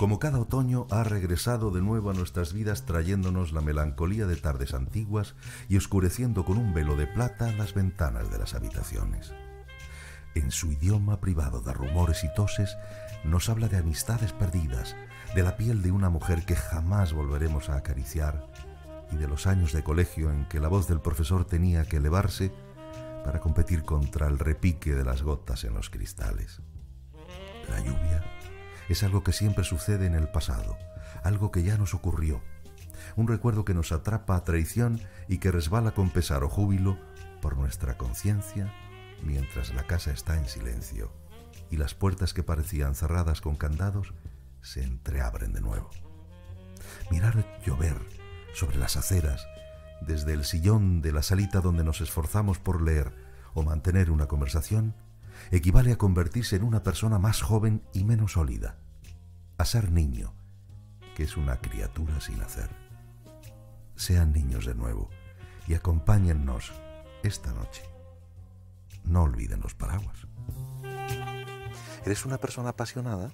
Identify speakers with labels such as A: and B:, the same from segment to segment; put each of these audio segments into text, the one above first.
A: como cada otoño, ha regresado de nuevo a nuestras vidas trayéndonos la melancolía de tardes antiguas y oscureciendo con un velo de plata las ventanas de las habitaciones. En su idioma privado de rumores y toses, nos habla de amistades perdidas, de la piel de una mujer que jamás volveremos a acariciar y de los años de colegio en que la voz del profesor tenía que elevarse para competir contra el repique de las gotas en los cristales. La lluvia es algo que siempre sucede en el pasado, algo que ya nos ocurrió, un recuerdo que nos atrapa a traición y que resbala con pesar o júbilo por nuestra conciencia mientras la casa está en silencio y las puertas que parecían cerradas con candados se entreabren de nuevo. Mirar llover sobre las aceras, desde el sillón de la salita donde nos esforzamos por leer o mantener una conversación, equivale a convertirse en una persona más joven y menos sólida, a ser niño, que es una criatura sin hacer. Sean niños de nuevo y acompáñennos esta noche. No olviden los paraguas. ¿Eres una persona apasionada?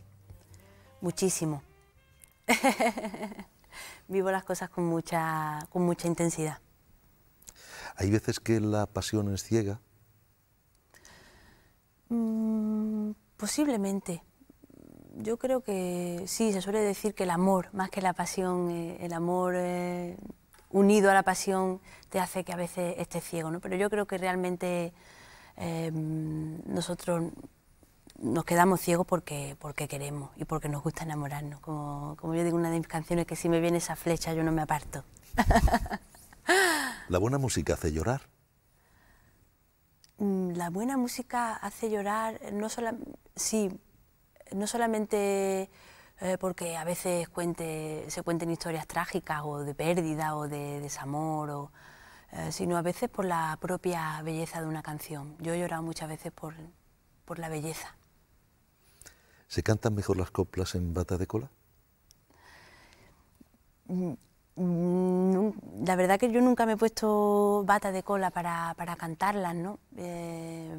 B: Muchísimo. Vivo las cosas con mucha, con mucha intensidad.
A: Hay veces que la pasión es ciega
B: Mm, posiblemente. Yo creo que sí, se suele decir que el amor, más que la pasión, eh, el amor eh, unido a la pasión te hace que a veces estés ciego, ¿no? Pero yo creo que realmente eh, nosotros nos quedamos ciegos porque, porque queremos y porque nos gusta enamorarnos. Como, como yo digo una de mis canciones, que si me viene esa flecha yo no me aparto.
A: ¿La buena música hace llorar?
B: Mm, la buena música hace llorar, eh, no sí, no solamente eh, porque a veces cuente, se cuenten historias trágicas o de pérdida o de desamor, o, eh, sino a veces por la propia belleza de una canción. Yo he llorado muchas veces por, por la belleza.
A: ¿Se cantan mejor las coplas en bata de cola?
B: Mm, Mm, la verdad que yo nunca me he puesto bata de cola para, para cantarlas, ¿no? Eh,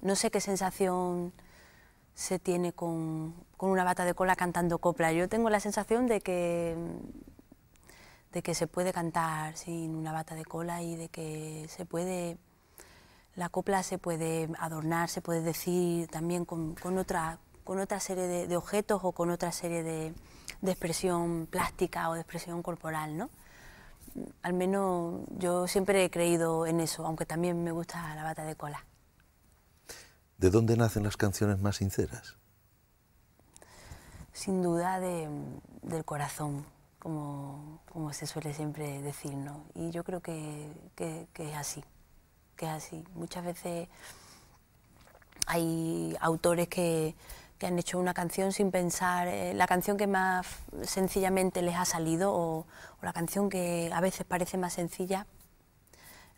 B: no sé qué sensación se tiene con, con, una bata de cola cantando copla. Yo tengo la sensación de que, de que se puede cantar sin una bata de cola y de que se puede... La copla se puede adornar, se puede decir también con, con otra, con otra serie de, de objetos o con otra serie de, de expresión plástica o de expresión corporal, ¿no? Al menos yo siempre he creído en eso, aunque también me gusta la bata de cola.
A: ¿De dónde nacen las canciones más sinceras?
B: Sin duda del corazón, como, como, se suele siempre decir, ¿no? Y yo creo que, que es así, que es así. Muchas veces hay autores que, que han hecho una canción sin pensar, eh, la canción que más sencillamente les ha salido o, la canción que a veces parece más sencilla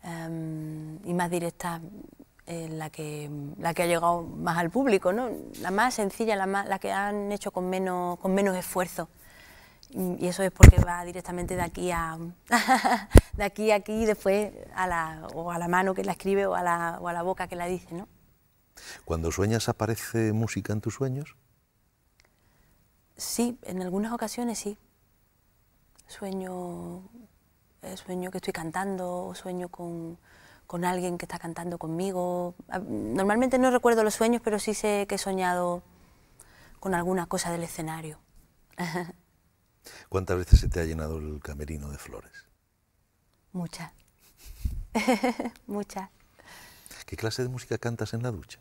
B: em, y más directa, la, que, la que ha llegado más al público, ¿no? la más sencilla, la, que han hecho con menos, con menos esfuerzo. Y, eso es porque va directamente de aquí a de aquí aquí y después a la, o a la mano que la escribe o a la, o a la boca que la dice, ¿no?
A: ¿Cuando sueñas aparece música en tus sueños?
B: Sí, en algunas ocasiones sí. Sueño, eh, sueño que estoy cantando, sueño con, con alguien que está cantando conmigo. Ah, normalmente no recuerdo los sueños, pero sí sé que he soñado con alguna cosa del escenario.
A: ¿Cuántas veces se te ha llenado el camerino de flores?
B: Muchas. Muchas.
A: ¿Qué clase de música cantas en la ducha?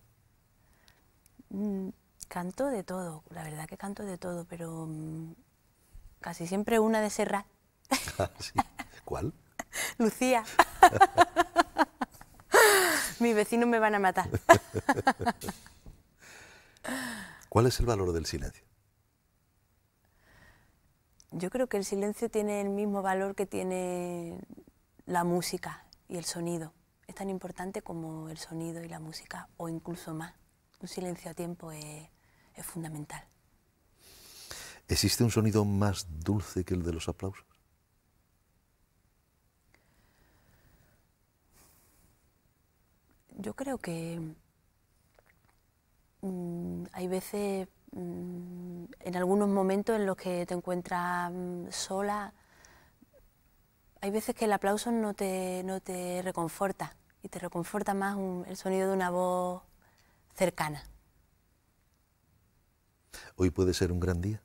B: Mm, canto de todo, la verdad que canto de todo, pero mm, casi siempre una de serra
A: ah, ¿Cuál? Lucía.
B: Mis vecinos me van a matar.
A: ¿Cuál es el valor del silencio?
B: Yo creo que el silencio tiene el mismo valor que tiene la música y el sonido. Es tan importante como el sonido y la música, o incluso más un silencio a tiempo es, fundamental.
A: ¿Existe un sonido más dulce que el de los aplausos?
B: Yo creo que mm, hay veces, mm, en algunos momentos en los que te encuentras mm, sola, hay veces que el aplauso no te, no te reconforta y te reconforta más el sonido de una voz cercana.
A: Hoy puede ser un gran día.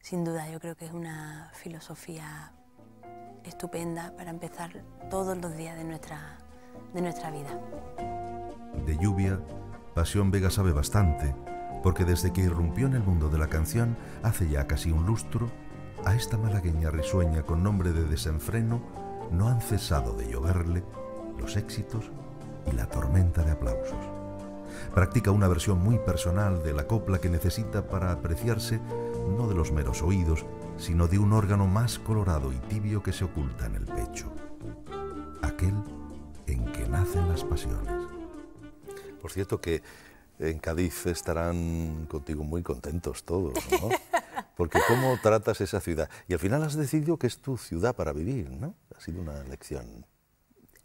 B: Sin duda, yo creo que es una filosofía estupenda para empezar todos los días de nuestra, de nuestra vida.
A: De lluvia, Pasión Vega sabe bastante, porque desde que irrumpió en el mundo de la canción, hace ya casi un lustro, a esta malagueña risueña con nombre de desenfreno, no han cesado de lloverle los éxitos y la tormenta de aplausos. Practica una versión muy personal de la copla que necesita para apreciarse no de los meros oídos, sino de un órgano más colorado y tibio que se oculta en el pecho, aquel en que nacen las pasiones. Por cierto que en Cádiz estarán contigo muy contentos todos, ¿no? Porque cómo tratas esa ciudad. Y al final has decidido que es tu ciudad para vivir, ¿no? Ha sido una elección.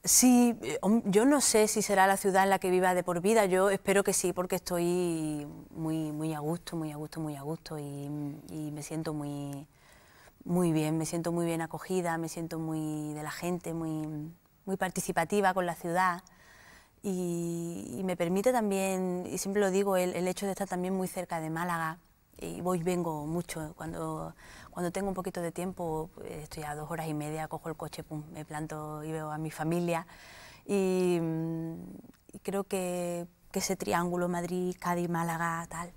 C: Sí, eh,
B: yo no sé si será la ciudad en la que viva de por vida, yo espero que sí, porque estoy muy, muy a gusto, muy a gusto, muy a gusto y, me siento muy, muy bien, me siento muy bien acogida, me siento muy de la gente, muy, muy participativa con la ciudad y, me permite también, y siempre lo digo, el, el, hecho de estar también muy cerca de Málaga y voy vengo mucho cuando cuando tengo un poquito de tiempo, estoy a dos horas y media, cojo el coche, pum, me planto y veo a mi familia. Y, mm, creo que, ese triángulo Madrid, Cádiz, Málaga, tal,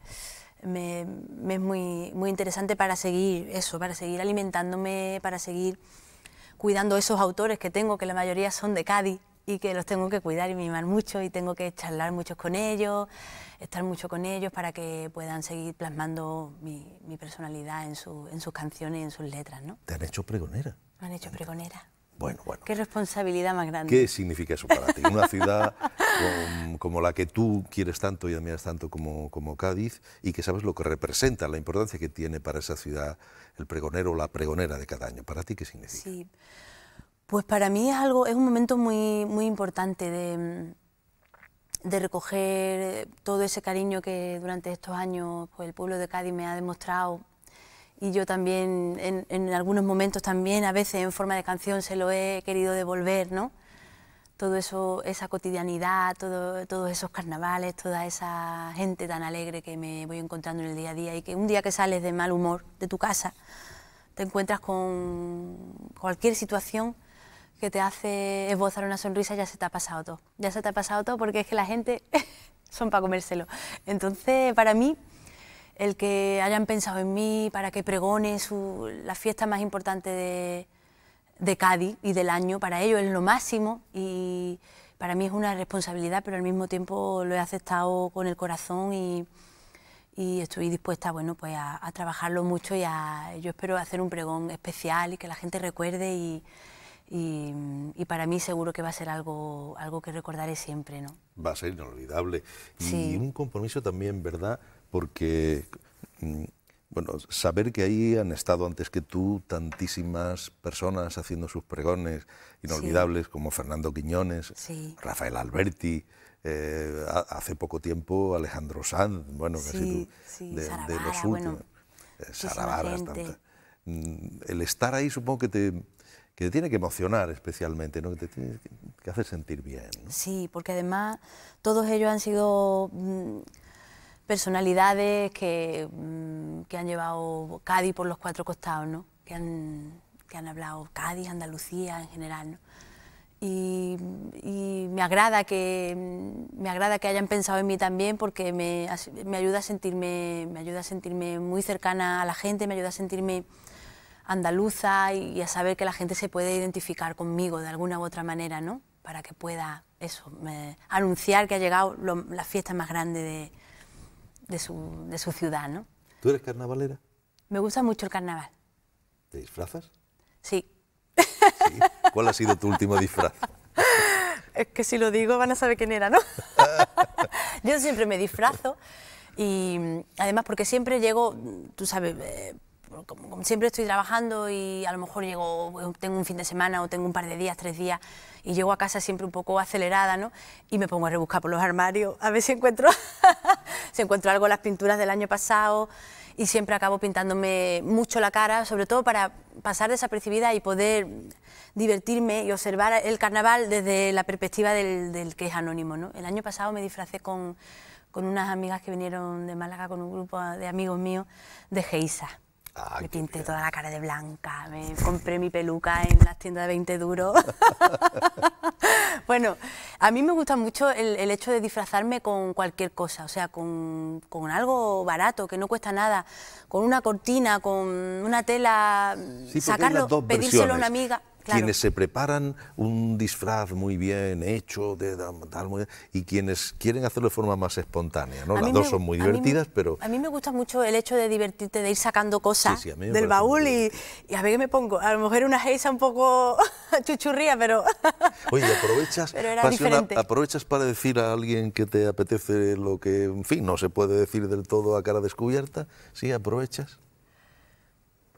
B: me, es muy, muy interesante para seguir eso, para seguir alimentándome, para seguir cuidando esos autores que tengo, que la mayoría son de Cádiz y que los tengo que cuidar y mimar mucho y tengo que charlar mucho con ellos estar mucho con ellos para que puedan seguir plasmando mi, personalidad en, sus canciones y en sus letras. ¿no?
A: Te han hecho pregonera.
B: han hecho pregonera. Bueno, bueno. Qué responsabilidad más grande. ¿Qué
A: significa eso para ti? Una ciudad como la que tú quieres tanto y admiras tanto como, como Cádiz y que sabes lo que representa, la importancia que tiene para esa ciudad el pregonero o la pregonera de cada año. ¿Para ti qué significa?
B: Sí. Pues para mí es algo, es un momento muy, muy importante de, de recoger eh, todo ese cariño que durante estos años pues, el pueblo de Cádiz me ha demostrado y yo también en, algunos momentos también a veces en forma de canción se lo he querido devolver, ¿no? Todo eso, esa cotidianidad, todos esos carnavales, toda esa gente tan alegre que me voy encontrando en el día a día y que un día que sales de mal humor de tu casa te encuentras con cualquier situación que te hace esbozar una sonrisa, ya se te ha pasado todo. Ya se te ha pasado todo porque es que la gente son para comérselo. Entonces, para mí, el que hayan pensado en mí para que pregone su, la fiesta más importante de, de Cádiz y del año, para ellos es lo máximo y para mí es una responsabilidad, pero al mismo tiempo lo he aceptado con el corazón y, y estoy dispuesta bueno, pues a, trabajarlo mucho y a, yo espero hacer un pregón especial y que la gente recuerde y, y, para mí seguro que va a ser algo, algo que recordaré siempre, ¿no?
A: Va a ser inolvidable. Y un compromiso también, ¿verdad? Porque, mm, bueno, saber que ahí han estado antes que tú tantísimas personas haciendo sus pregones inolvidables, como Fernando Quiñones, Rafael Alberti, eh, hace poco tiempo Alejandro Sanz, bueno, casi tú, de, los últimos. Bueno, eh, mm, el estar ahí supongo que te que te tiene que emocionar especialmente, ¿no? que te tiene que hacer sentir bien.
B: Sí, porque además todos ellos han sido mm, personalidades mm, que, han llevado Cádiz por los cuatro costados, ¿no? que, han, hablado Cádiz, Andalucía en general. Y, me agrada que mm, me agrada que hayan pensado en mí también porque me ayuda a sentirme me ayuda a sentirme muy cercana a la gente me ayuda a sentirme andaluza y, a saber que la gente se puede identificar conmigo de alguna u otra manera, ¿no? Para que pueda eso, anunciar que ha llegado la fiesta más grande de, su, de ciudad, ¿no?
A: ¿Tú eres carnavalera?
B: Me gusta mucho el carnaval.
A: ¿Te disfrazas? sí. ¿Cuál ha sido tu último disfraz?
B: es que si lo digo van a saber quién era, ¿no? Yo siempre me disfrazo y además porque siempre llego, tú sabes, eh, como, siempre estoy trabajando y a lo mejor llego, eh, tengo un fin de semana o tengo un par de días, tres días, y llego a casa siempre un poco acelerada, Y me pongo a rebuscar por los armarios, a ver si encuentro, algo encuentro algo, las pinturas del año pasado, y siempre acabo pintándome mucho la cara, sobre todo para pasar desapercibida y poder divertirme y observar el carnaval desde la perspectiva del, que es anónimo, El año pasado me disfracé con, con unas amigas que vinieron de Málaga con un grupo de amigos míos de Geisa me pinté toda la cara de blanca, me compré mi peluca en las tiendas de 20 duros. bueno, a mí me gusta mucho el, hecho de disfrazarme con cualquier cosa, o sea, con, algo barato, que no cuesta nada, con una cortina, con una tela, sacarlo, pedírselo a una amiga. Quienes
A: se preparan un disfraz muy bien hecho, y quienes quieren hacerlo de forma más espontánea. ¿no? Las dos son muy divertidas, pero...
B: A mí me gusta mucho el hecho de divertirte, de ir sacando cosas del baúl y, a ver qué me pongo. A lo mejor una geisa un poco chuchurría, pero... Oye,
A: aprovechas, aprovechas para decir a alguien que te apetece lo que, en fin, no se puede decir del todo a cara descubierta. ¿Sí? ¿Aprovechas?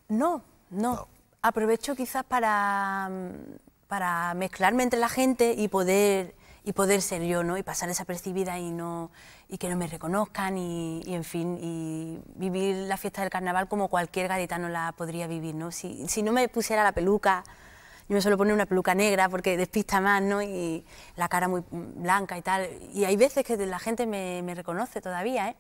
B: no. no aprovecho quizás para, mm, para mezclarme entre la gente y poder y poder ser yo, ¿no? Y pasar desapercibida y no y que no me reconozcan y, en fin y vivir la fiesta del carnaval como cualquier gaditano la podría vivir, ¿no? Si, no me pusiera la peluca, yo me suelo poner una peluca negra porque despista más, ¿no? Y la cara muy blanca y tal. Y hay veces que la gente me, reconoce todavía, ¿eh?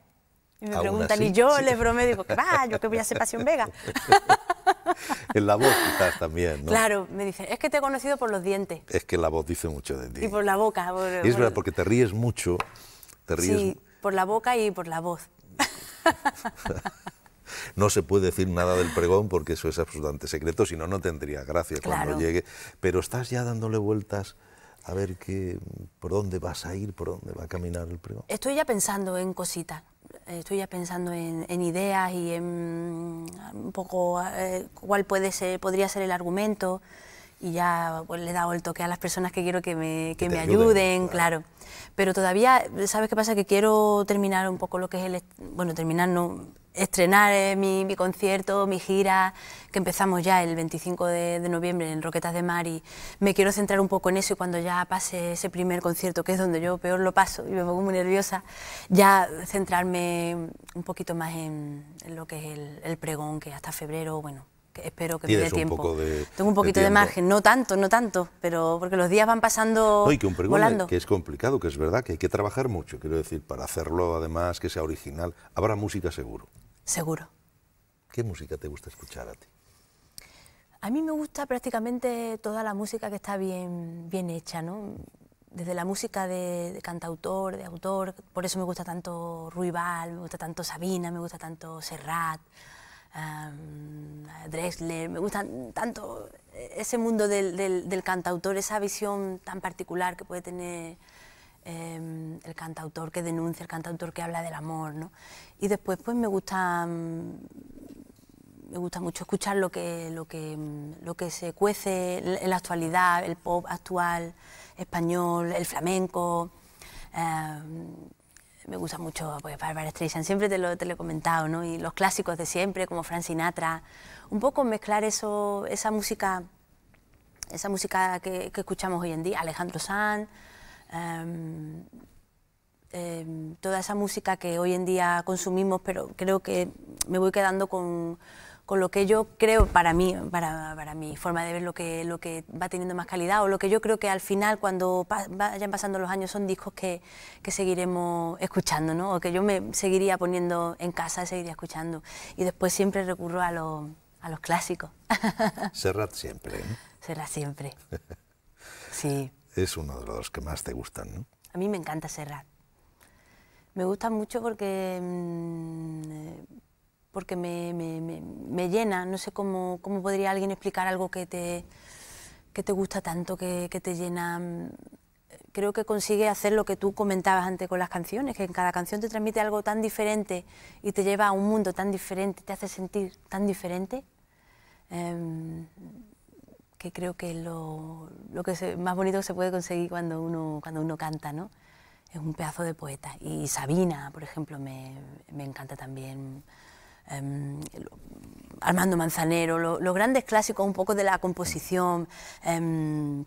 B: Y me preguntan y yo les bromeo digo, va? Yo que voy a ser Pasión Vega.
A: en la voz quizás también, Claro,
B: me dice, es que te he conocido por los dientes.
A: Es que la voz dice mucho de ti.
B: Y por la boca. Por, es verdad, porque
A: te ríes mucho, te Sí,
B: por la boca y por la voz.
A: No se puede decir nada del pregón porque eso es absolutamente secreto, si no, no tendría gracia cuando llegue. Pero estás ya dándole vueltas a ver qué, por dónde vas a ir, por dónde va a caminar el pregón.
B: Estoy ya pensando en cositas. Eh, estoy ya pensando en, ideas y en mm, un poco eh, cuál puede ser, podría ser el argumento y ya pues, le he dado el toque a las personas que quiero que me, ayuden, claro. claro. Pero todavía, ¿sabes qué pasa? Que quiero terminar un poco lo que es el... Bueno, terminar no, estrenar eh, mi, concierto, mi gira, que empezamos ya el 25 de, noviembre en Roquetas de Mar y me quiero centrar un poco en eso y cuando ya pase ese primer concierto, que es donde yo peor lo paso y me pongo muy nerviosa, ya centrarme un poquito más en, lo que es el, pregón, que hasta febrero, bueno, espero que me dé tiempo. Tengo un poquito de, margen, no tanto, no tanto, pero porque los días van pasando volando. Que
A: es complicado, que es verdad, que hay que trabajar mucho, quiero decir, para hacerlo además que sea original. Habrá música seguro. Seguro. ¿Qué música te gusta escuchar a ti?
B: A mí me gusta prácticamente toda la música que está bien, bien hecha, ¿no? Desde la música de, de cantautor, de autor, por eso me gusta tanto Ruibal, me gusta tanto Sabina, me gusta tanto Serrat. Dresler, me gusta tanto eh, ese mundo del, cantautor, esa visión tan particular que puede tener em, el cantautor que denuncia, el cantautor que habla del amor, Y después pues me gusta mm, me gusta mucho escuchar lo que, lo que, mm, lo que se cuece en la actualidad, el pop actual español, el flamenco. Em, me gusta mucho pues, Barbara Streisand, siempre te lo, te he comentado, ¿no? Y los clásicos de siempre, como Frank Sinatra, un poco mezclar eso, esa música, esa música que, escuchamos hoy en día, Alejandro Sanz, em, em, toda esa música que hoy en día consumimos, pero creo que me voy quedando con, o lo que yo creo para mí, para, para, mi forma de ver lo que, lo que va teniendo más calidad o lo que yo creo que al final cuando vayan pasando los años son discos que, seguiremos escuchando, ¿no? o que yo me seguiría poniendo en casa, y seguiría escuchando. Y después siempre recurro a, los clásicos.
A: Serrat siempre. ¿eh?
B: Serrat siempre.
A: sí. Es uno de los que más te gustan, ¿no?
B: A mí me encanta Serrat. Me gusta mucho porque... Mm, porque me, me, me, llena. No sé cómo, cómo, podría alguien explicar algo que te, que te gusta tanto, que, que, te llena. Creo que consigue hacer lo que tú comentabas antes con las canciones, que en cada canción te transmite algo tan diferente y te lleva a un mundo tan diferente, te hace sentir tan diferente. Em, que creo que es lo, lo que es más bonito que se puede conseguir cuando uno, cuando uno canta, ¿no? Es un pedazo de poeta. Y Sabina, por ejemplo, me, me encanta también. Em, Armando Manzanero, los grandes clásicos un poco de la composición. Em,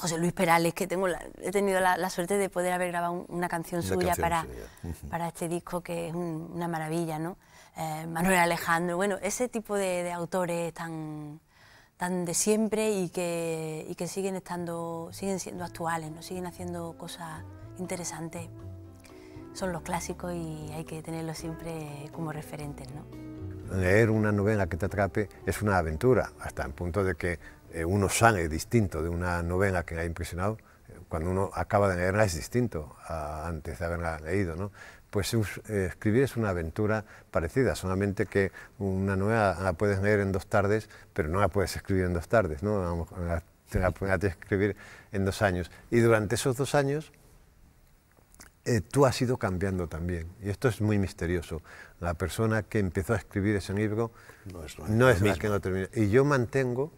B: José Luis Perales, que tengo he tenido la, suerte de poder haber grabado una canción suya para, este disco, que es una maravilla, ¿no? Eh, Manuel Alejandro, bueno, ese tipo de, autores tan, tan de siempre y que, que siguen, estando, siguen siendo actuales, ¿no? siguen haciendo cosas interesantes son los clásicos y hay que tenerlos siempre como referentes. ¿no?
D: Leer una novela que te atrape es una aventura, hasta el punto de que eh, uno sale distinto de una novela que ha impresionado, cuando uno acaba de leerla es distinto a antes de haberla leído. ¿no? Pues eh, escribir es una aventura parecida, solamente que una novela la puedes leer en dos tardes, pero no la puedes escribir en dos tardes, ¿no? la, tienes que escribir en dos años. Y durante esos dos años eh, tú has ido cambiando también. Y esto es muy misterioso. La persona que empezó a escribir ese libro no es, la que lo terminó. Y yo mantengo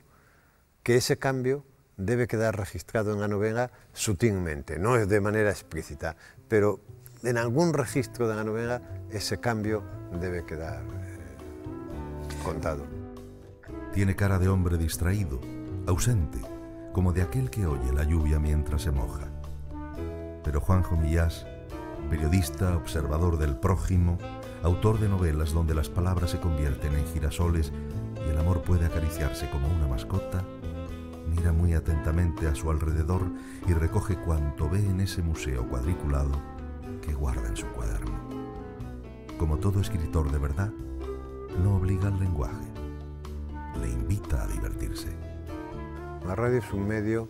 D: que ese cambio debe quedar registrado en la novela sutilmente, no es de manera explícita, pero en algún registro de la novela ese cambio debe quedar eh,
A: contado. Tiene cara de hombre distraído, ausente, como de aquel que oye la lluvia mientras se moja. Pero Juanjo Millás periodista, observador del prójimo, autor de novelas donde las palabras se convierten en girasoles y el amor puede acariciarse como una mascota, mira muy atentamente a su alrededor y recoge cuanto ve en ese museo cuadriculado que guarda en su cuaderno. Como todo escritor de verdad, no obliga al lenguaje, le invita a divertirse.
D: La radio es un medio,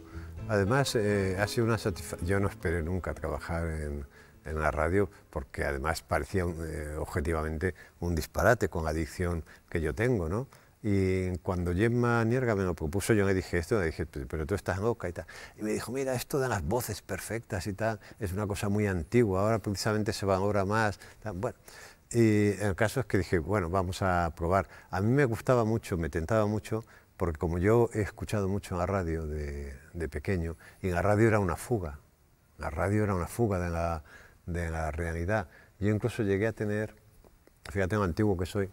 D: además eh, ha sido una satisfacción, yo no esperé nunca trabajar en en la radio porque además parecía eh, objetivamente un disparate con la adicción que yo tengo, ¿no? Y cuando Gemma Nierga me lo propuso, yo le dije esto, le dije, pero tú estás en loca y tal. Y me dijo, mira, esto de las voces perfectas y tal, es una cosa muy antigua, ahora precisamente se valora más. Bueno, y el caso es que dije, bueno, vamos a probar. A mí me gustaba mucho, me tentaba mucho, porque como yo he escuchado mucho en la radio de, pequeño, y en la radio era una fuga, la radio era una fuga de la, de la realidad. Yo incluso llegué a tener, fíjate lo antiguo que soy,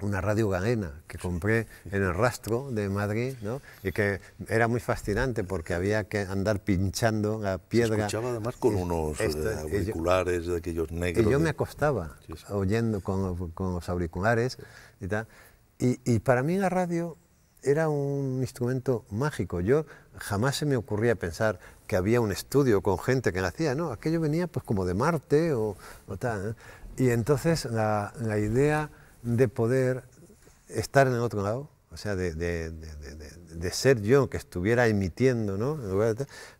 D: una radio galena que compré en el rastro de Madrid, Y que era muy fascinante porque había que andar pinchando la piedra. Se escuchaba
A: además con unos eh, auriculares de aquellos negros. Y yo me
D: acostaba oyendo con, los auriculares y tal. y, para mí la radio era un instrumento mágico. Yo jamás se me ocurría pensar, que había un estudio con gente que nacía, no, aquello venía pues como de Marte o, tal. Y entonces la, idea de poder estar en el otro lado, o sea, de, ser yo que estuviera emitiendo, ¿no?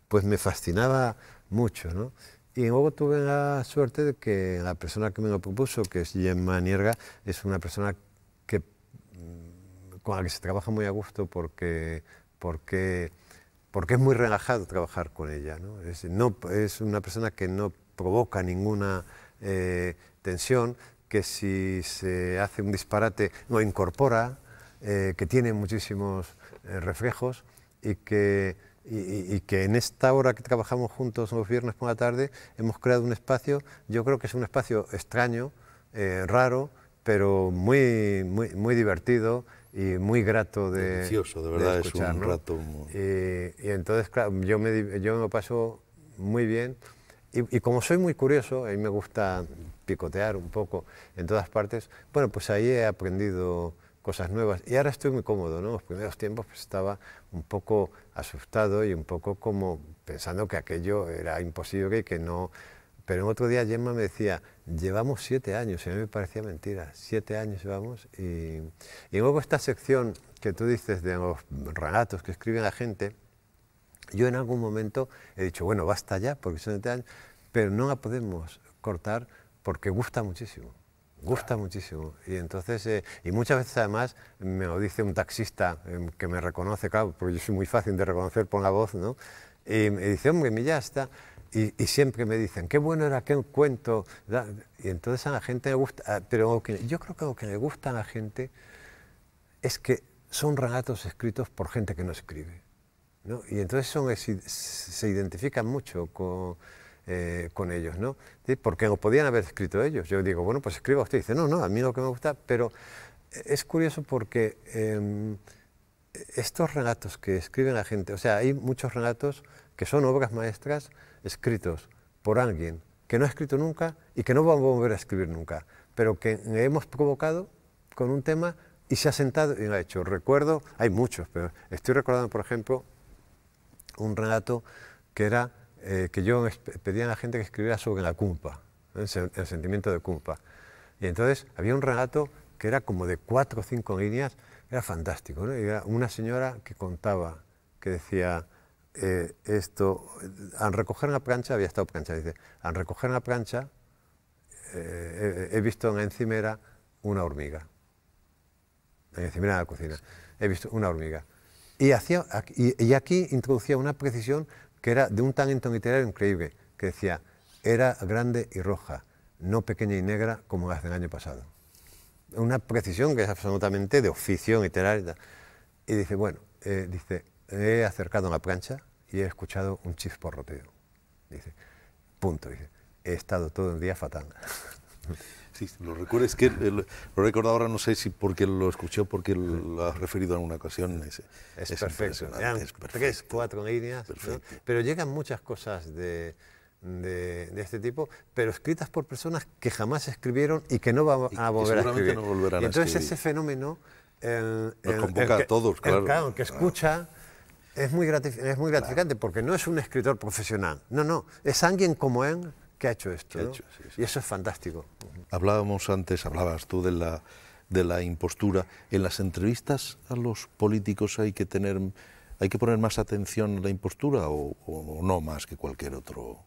D: pues me fascinaba mucho, ¿no? Y luego tuve la suerte de que la persona que me lo propuso, que es Gemma Nierga, es una persona que, mm, con la que se trabaja muy a gusto porque, porque porque es muy relajado trabajar con ella. ¿no? Es, una persona que no provoca ninguna eh, tensión, que si se hace un disparate no incorpora, eh, que tiene muchísimos eh, reflejos y que, que en esta hora que trabajamos juntos los viernes por la tarde hemos creado un espacio, yo creo que es un espacio extraño, raro, pero muy, muy, muy divertido y muy grato de, Delicioso, de, verdad, es un rato eh, y, entonces, claro, yo me, yo me paso muy bien. Y, y, como soy muy curioso, a mí me gusta picotear un poco en todas partes, bueno, pues ahí he aprendido cosas nuevas. Y ahora estoy muy cómodo, ¿no? Los primeros tiempos pues, estaba un poco asustado y un poco como pensando que aquello era imposible y que no pero en otro día Gemma me decía, llevamos siete años, y a mí me parecía mentira, siete años llevamos. Y, luego esta sección que tú dices de los relatos que escriben la gente, yo en algún momento he dicho, bueno, basta ya, porque son siete años, pero no la podemos cortar porque gusta muchísimo. Gusta muchísimo. Y entonces, eh, y muchas veces además me lo dice un taxista eh, que me reconoce, claro, porque yo soy muy fácil de reconocer por la voz, ¿no? Y me dice, hombre, ya está. Y, siempre me dicen, qué bueno era aquel cuento. Y entonces a la gente le gusta, ah, pero yo creo que lo que le gusta a la gente es que son relatos escritos por gente que no escribe. ¿no? Y entonces son, se identifican mucho con, eh, con ellos, ¿no? Porque no podían haber escrito ellos. Yo digo, bueno, pues escriba usted. dice, no, no, a mí lo que me gusta, pero eh, es curioso porque... Em, estos relatos que escriben la gente, o sea, hay muchos relatos que son obras maestras escritos por alguien que no ha escrito nunca y que no va a volver a escribir nunca, pero que hemos provocado con un tema y se ha sentado y ha hecho. Recuerdo, hay muchos, pero estoy recordando, por ejemplo, un relato que era eh, que yo pedía a la gente que escribiera sobre la culpa, el, sentimiento de culpa. Y entonces había un relato que era como de cuatro o cinco líneas era fantástico, Era una señora que contaba, que decía, eh, esto, eh, al recoger la plancha, había estado plancha, dice, al recoger la plancha eh, he, visto en la encimera una hormiga, en la encimera de la cocina, he visto una hormiga. Y, aquí introducía una precisión que era de un talento literario increíble, que decía, era grande y roja, no pequeña y negra como hace del año pasado una precisión que es absolutamente de oficio literaria. Y dice, bueno, eh, dice, he acercado la plancha y he escuchado un chisporroteo.
A: Dice, punto. Dice, he estado todo el día fatal. Sí, lo recuerdo, que eh, lo, recuerdo ahora, no sé si porque lo escuchó, porque lo has referido en una ocasión. Es, es, perfecto.
D: Es Tres, cuatro líneas, pero llegan muchas cosas de, de, este tipo, pero escritas por personas que jamás escribieron y que no van a volver a escribir. entonces ese fenómeno... El, convoca a todos, claro. que escucha es muy, es muy gratificante porque no es un escritor profesional, no, no, es alguien como él que ha hecho esto. Y eso es fantástico.
A: Hablábamos antes, hablabas tú de la, de la impostura. En las entrevistas a los políticos hay que tener, hay que poner más atención a la impostura o no más que cualquier otro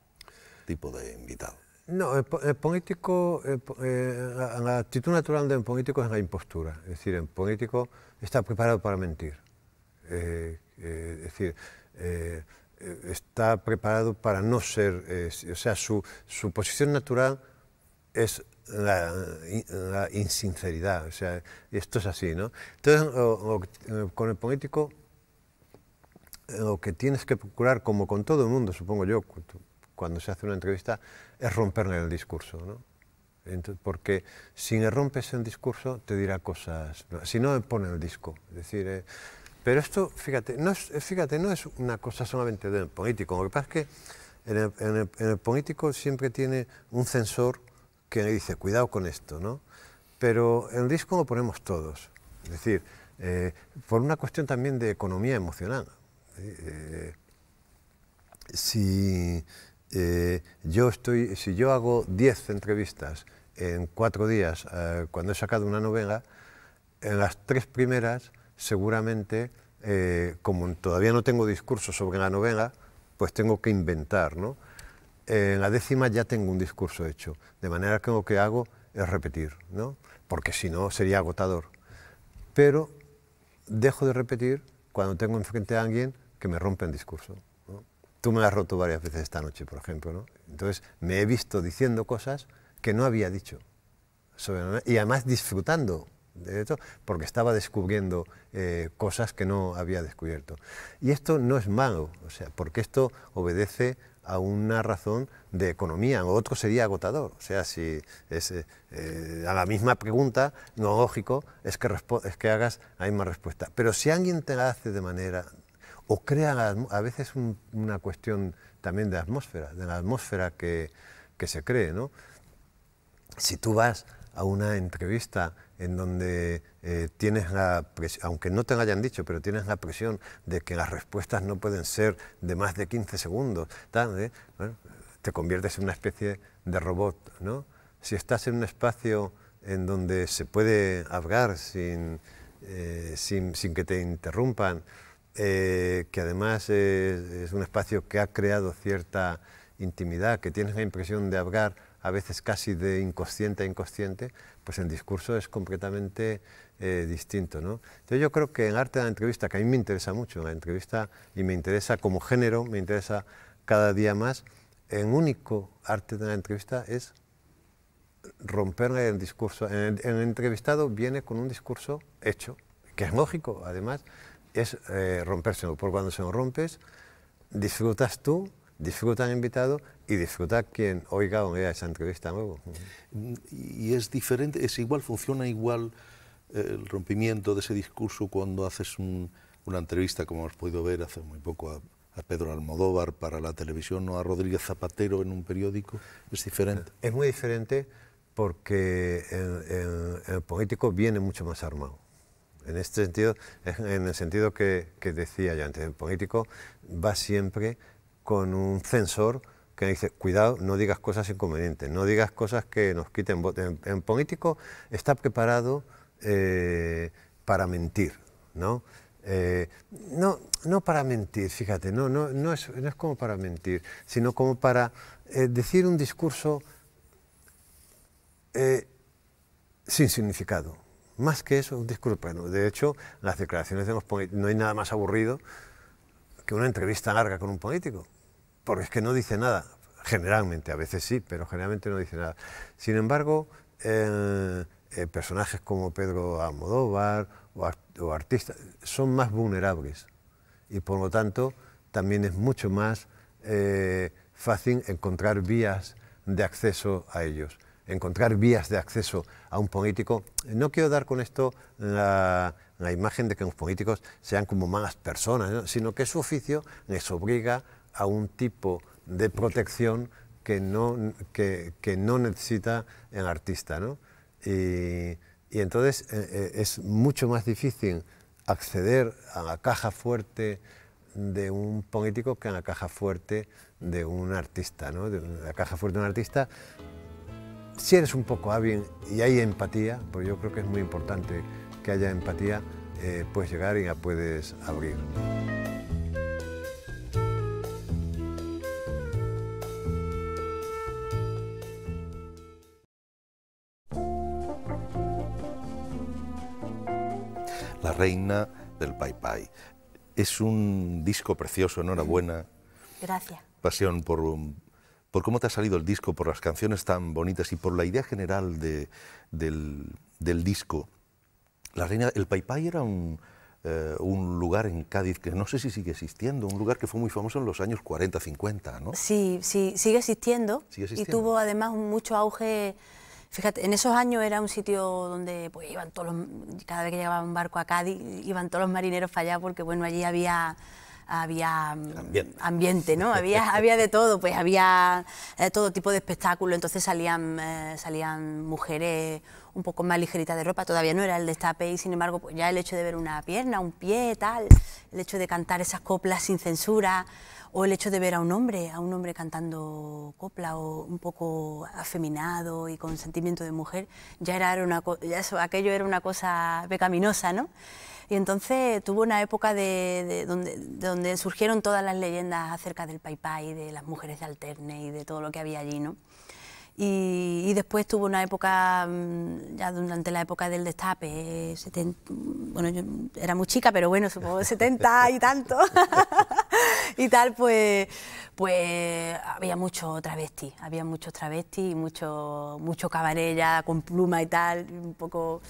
A: tipo de invitado?
D: No, el, político, eh, la, actitud natural de un político es la impostura. Es decir, el político está preparado para mentir. Eh, eh, es decir, está preparado para no ser, o sea, su, posición natural es la, insinceridad. O sea, esto es así, ¿no? Entonces, con el político, lo que tienes que procurar, como con todo el mundo, supongo yo, cuando se hace una entrevista es romperle el discurso, ¿no? porque si le rompes el discurso te dirá cosas, si no pone el disco, es decir, eh, pero esto, fíjate no, es, fíjate, no es una cosa solamente del político, lo que pasa es que en el, político siempre tiene un censor que le dice, cuidado con esto, ¿no? Pero el disco lo ponemos todos, es decir, eh, por una cuestión también de economía emocional. Eh, si, eh, yo estoy, si yo hago 10 entrevistas en cuatro días eh, cuando he sacado una novela, en las tres primeras seguramente, eh, como todavía no tengo discurso sobre la novela, pues tengo que inventar. en la décima ya tengo un discurso hecho, de manera que lo que hago es repetir, porque si no sería agotador. Pero dejo de repetir cuando tengo enfrente a alguien que me rompe el discurso. Tú me has roto varias veces esta noche, por ejemplo, ¿no? Entonces me he visto diciendo cosas que no había dicho. Sobre, y además disfrutando de esto, porque estaba descubriendo eh, cosas que no había descubierto. Y esto no es malo, o sea, porque esto obedece a una razón de economía, otro sería agotador. O sea, si es, eh, eh, a la misma pregunta, no lógico es que, es que hagas la misma respuesta. Pero si alguien te la hace de manera o crean a veces una cuestión también de atmósfera, de la atmósfera que, se cree. ¿no? Si tú vas a una entrevista en donde eh, tienes la presión, aunque no te lo hayan dicho, pero tienes la presión de que las respuestas no pueden ser de más de 15 segundos, ¿eh? te conviertes en una especie de robot. ¿no? Si estás en un espacio en donde se puede hablar sin, eh, sin que te interrumpan, eh, que además es, un espacio que ha creado cierta intimidad, que tienes la impresión de hablar a veces casi de inconsciente a inconsciente, pues el discurso es completamente eh, distinto. ¿no? Entonces yo creo que en arte de la entrevista, que a mí me interesa mucho la entrevista y me interesa como género, me interesa cada día más, en único arte de la entrevista es romper el discurso. En el entrevistado viene con un discurso hecho, que es lógico además, es eh, rompérselo, porque cuando se lo rompes, disfrutas tú, el invitado
A: y disfruta quien oiga o vea esa entrevista nuevo. Y es diferente, es igual, funciona igual eh, el rompimiento de ese discurso cuando haces una entrevista, como has podido ver hace muy poco a, Pedro Almodóvar para la televisión o a Rodríguez Zapatero en un periódico, es diferente.
D: Es muy diferente
A: porque el,
D: poético político viene mucho más armado. En este sentido, en el sentido que, decía yo antes, el político va siempre con un censor que dice, cuidado, no digas cosas inconvenientes, no digas cosas que nos quiten votos. En, político está preparado eh, para mentir, ¿no? Eh, no, no para mentir, fíjate, no, no, no, es, como para mentir, sino como para eh, decir un discurso sin significado. Más que eso, disculpen. De hecho, las declaraciones de los políticos, no hay nada más aburrido que una entrevista larga con un político, porque es que no dice nada. Generalmente, a veces sí, pero generalmente no dice nada. Sin embargo, eh, eh, personajes como Pedro Almodóvar o, artistas son más vulnerables y por lo tanto también es mucho más eh, fácil encontrar vías de acceso a ellos encontrar vías de acceso a un político. No quiero dar con esto la, imagen de que los políticos sean como malas personas, sino que su oficio les obliga a un tipo de protección que no, que, no necesita el artista. Y, entonces eh, eh, es mucho más difícil acceder a la caja fuerte de un político que a la caja fuerte de un artista. la caja fuerte de un artista si eres un poco hábil y hay empatía, pues yo creo que es muy importante que haya empatía, eh, puedes llegar y la puedes abrir.
A: La reina del Pai Pai. Es un disco precioso, enhorabuena. Gracias. Pasión por, por cómo te ha salido el disco, por las canciones tan bonitas y por la idea general del, disco. La Reina, el era eh, un, lugar en Cádiz que no sé si sigue existiendo, un lugar que fue muy famoso en los años 40, 50, ¿no?
B: Sí, sí, sigue existiendo,
A: y tuvo
B: además mucho auge. Fíjate, en esos años era un sitio donde pues, iban todos los, cada vez que llegaba un barco a Cádiz iban todos los marineros para allá porque bueno, allí había había mm, ambiente, ¿no? había, había de todo, pues había eh, todo tipo de espectáculo, entonces salían, eh, salían mujeres un poco más ligeritas de ropa, todavía no era el destape y sin embargo pues ya el hecho de ver una pierna, un pie, tal, el hecho de cantar esas coplas sin censura o el hecho de ver a un hombre, a un hombre cantando copla o un poco afeminado y con sentimiento de mujer, ya era una eso, aquello era una cosa pecaminosa, ¿no? Y entonces tuvo una época de, donde, donde surgieron todas las leyendas acerca del Pai y de las mujeres de Alterne y de todo lo que había allí, ¿no? Y, después tuvo una época, mm, ya durante la época del destape, bueno, yo era muy chica, pero bueno, supongo 70 y tanto, y tal, pues, pues había mucho travesti, había muchos travesti y mucho, mucho cabarella con pluma y tal, un poco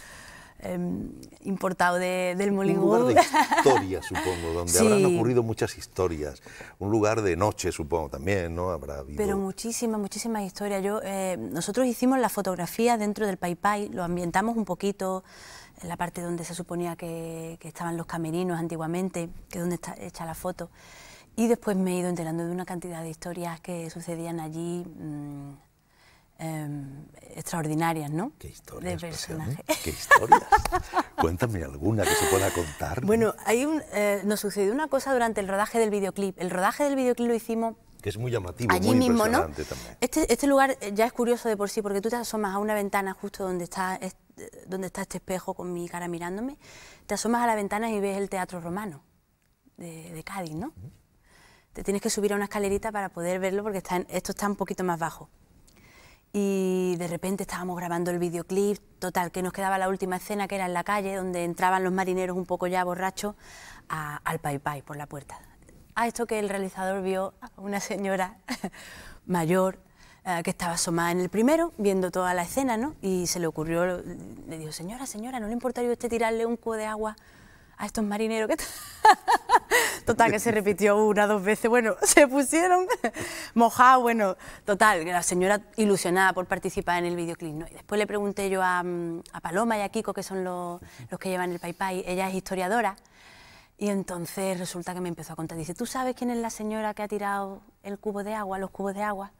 B: Em, importado de, del Molingú. Un de historia,
A: supongo, donde habrán ocurrido muchas historias. Un lugar de noche, supongo, también, ¿no? Habrá Pero
B: muchísimas, muchísimas historias. Yo, eh, nosotros hicimos la fotografía dentro del Pai Pai, lo ambientamos un poquito en la parte donde se suponía que, estaban los camerinos antiguamente, que es donde está hecha la foto. Y después me he ido enterando de una cantidad de historias que sucedían allí. Mm, Em, extraordinarias, ¿no? Qué historias. ¿eh?
A: Qué historias. Cuéntame alguna que se pueda contar.
B: Bueno, hay un, eh, nos sucedió una cosa durante el rodaje del videoclip. El rodaje del videoclip lo hicimos
A: que es muy llamativo,
B: este, este, lugar eh, ya es curioso de por sí, porque tú te asomas a una ventana justo donde está, este, donde está este espejo con mi cara mirándome, te asomas a la ventana y ves el teatro romano de, Cádiz, ¿no? Te tienes que subir a una escalerita para poder verlo porque está esto está un poquito más bajo y de repente estábamos grabando el videoclip, total, que nos quedaba la última escena que era en la calle, donde entraban los marineros un poco ya borrachos al Pai Pai por la puerta. A esto que el realizador vio a una señora mayor eh, que estaba asomada en el primero, viendo toda la escena, ¿no? Y se le ocurrió, le dijo, señora, señora, ¿no le importaría a usted tirarle un cubo de agua a estos marineros que... total, que se repitió una, dos veces, bueno, se pusieron mojados, bueno, total, la señora ilusionada por participar en el videoclip, ¿no? Y después le pregunté yo a, mm, Paloma y a Kiko, que son los, los que llevan el PayPay, ella es historiadora, y entonces resulta que me empezó a contar, dice, ¿tú sabes quién es la señora que ha tirado el cubo de agua, los cubos de agua?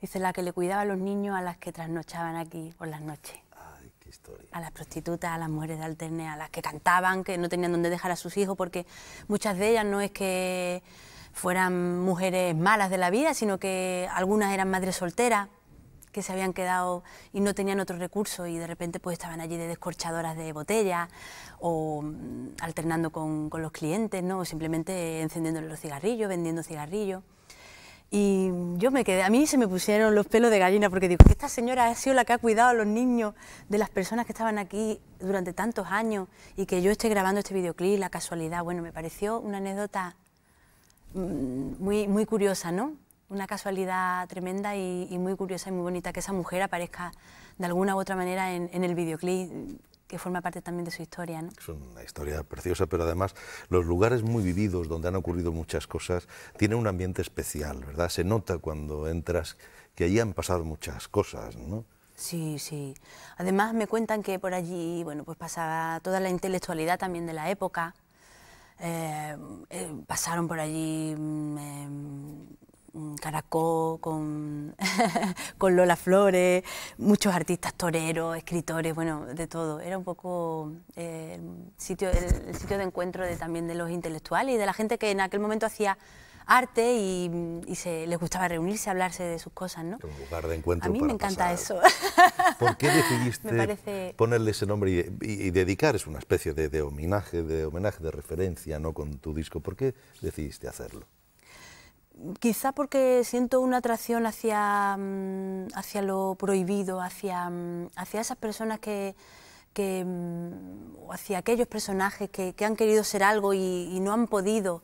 B: Dice, la que le cuidaba a los niños a las que trasnochaban aquí por las noches. A las prostitutas, a las mujeres de alterne, a las que cantaban, que no tenían dónde dejar a sus hijos, porque muchas de ellas no es que fueran mujeres malas de la vida, sino que algunas eran madres solteras que se habían quedado y no tenían otro recurso y de repente pues estaban allí de descorchadoras de botellas o mm, alternando con, los clientes, ¿no? o simplemente encendiéndoles los cigarrillos, vendiendo cigarrillos. Y yo me quedé, a mí se me pusieron los pelos de gallina porque digo, esta señora ha sido la que ha cuidado a los niños de las personas que estaban aquí durante tantos años y que yo esté grabando este videoclip, la casualidad, bueno, me pareció una anécdota mm, muy, muy curiosa, ¿no? Una casualidad tremenda y, muy curiosa y muy bonita que esa mujer aparezca de alguna u otra manera en el videoclip que forma parte también de su historia. ¿no? Es una historia
A: preciosa, pero además los lugares muy vividos donde han ocurrido muchas cosas tienen un ambiente especial, ¿verdad? Se nota cuando entras que allí han pasado muchas cosas, ¿no?
B: Sí, sí. Además me cuentan que por allí, bueno, pues pasaba toda la intelectualidad también de la época. Eh, eh, pasaron por allí mm, em, Mm, Caracó, con, Lola Flores, muchos artistas toreros, escritores, bueno, de todo. Era un poco eh, el, sitio, el, sitio de encuentro de, también de los intelectuales y de la gente que en aquel momento hacía arte y, se, les gustaba reunirse, hablarse de sus cosas, ¿no?
A: Un lugar de encuentro. A mí me
B: encanta eso.
A: ¿Por qué decidiste ponerle ese nombre y, dedicar? Es una especie de, de homenaje, de homenaje, de referencia, ¿no? Con tu disco. ¿Por qué decidiste hacerlo?
B: quizá porque siento una atracción hacia, mm, lo prohibido, mm, hacia, esas personas que, mm, hacia aquellos personajes que, han querido ser algo y, no han podido,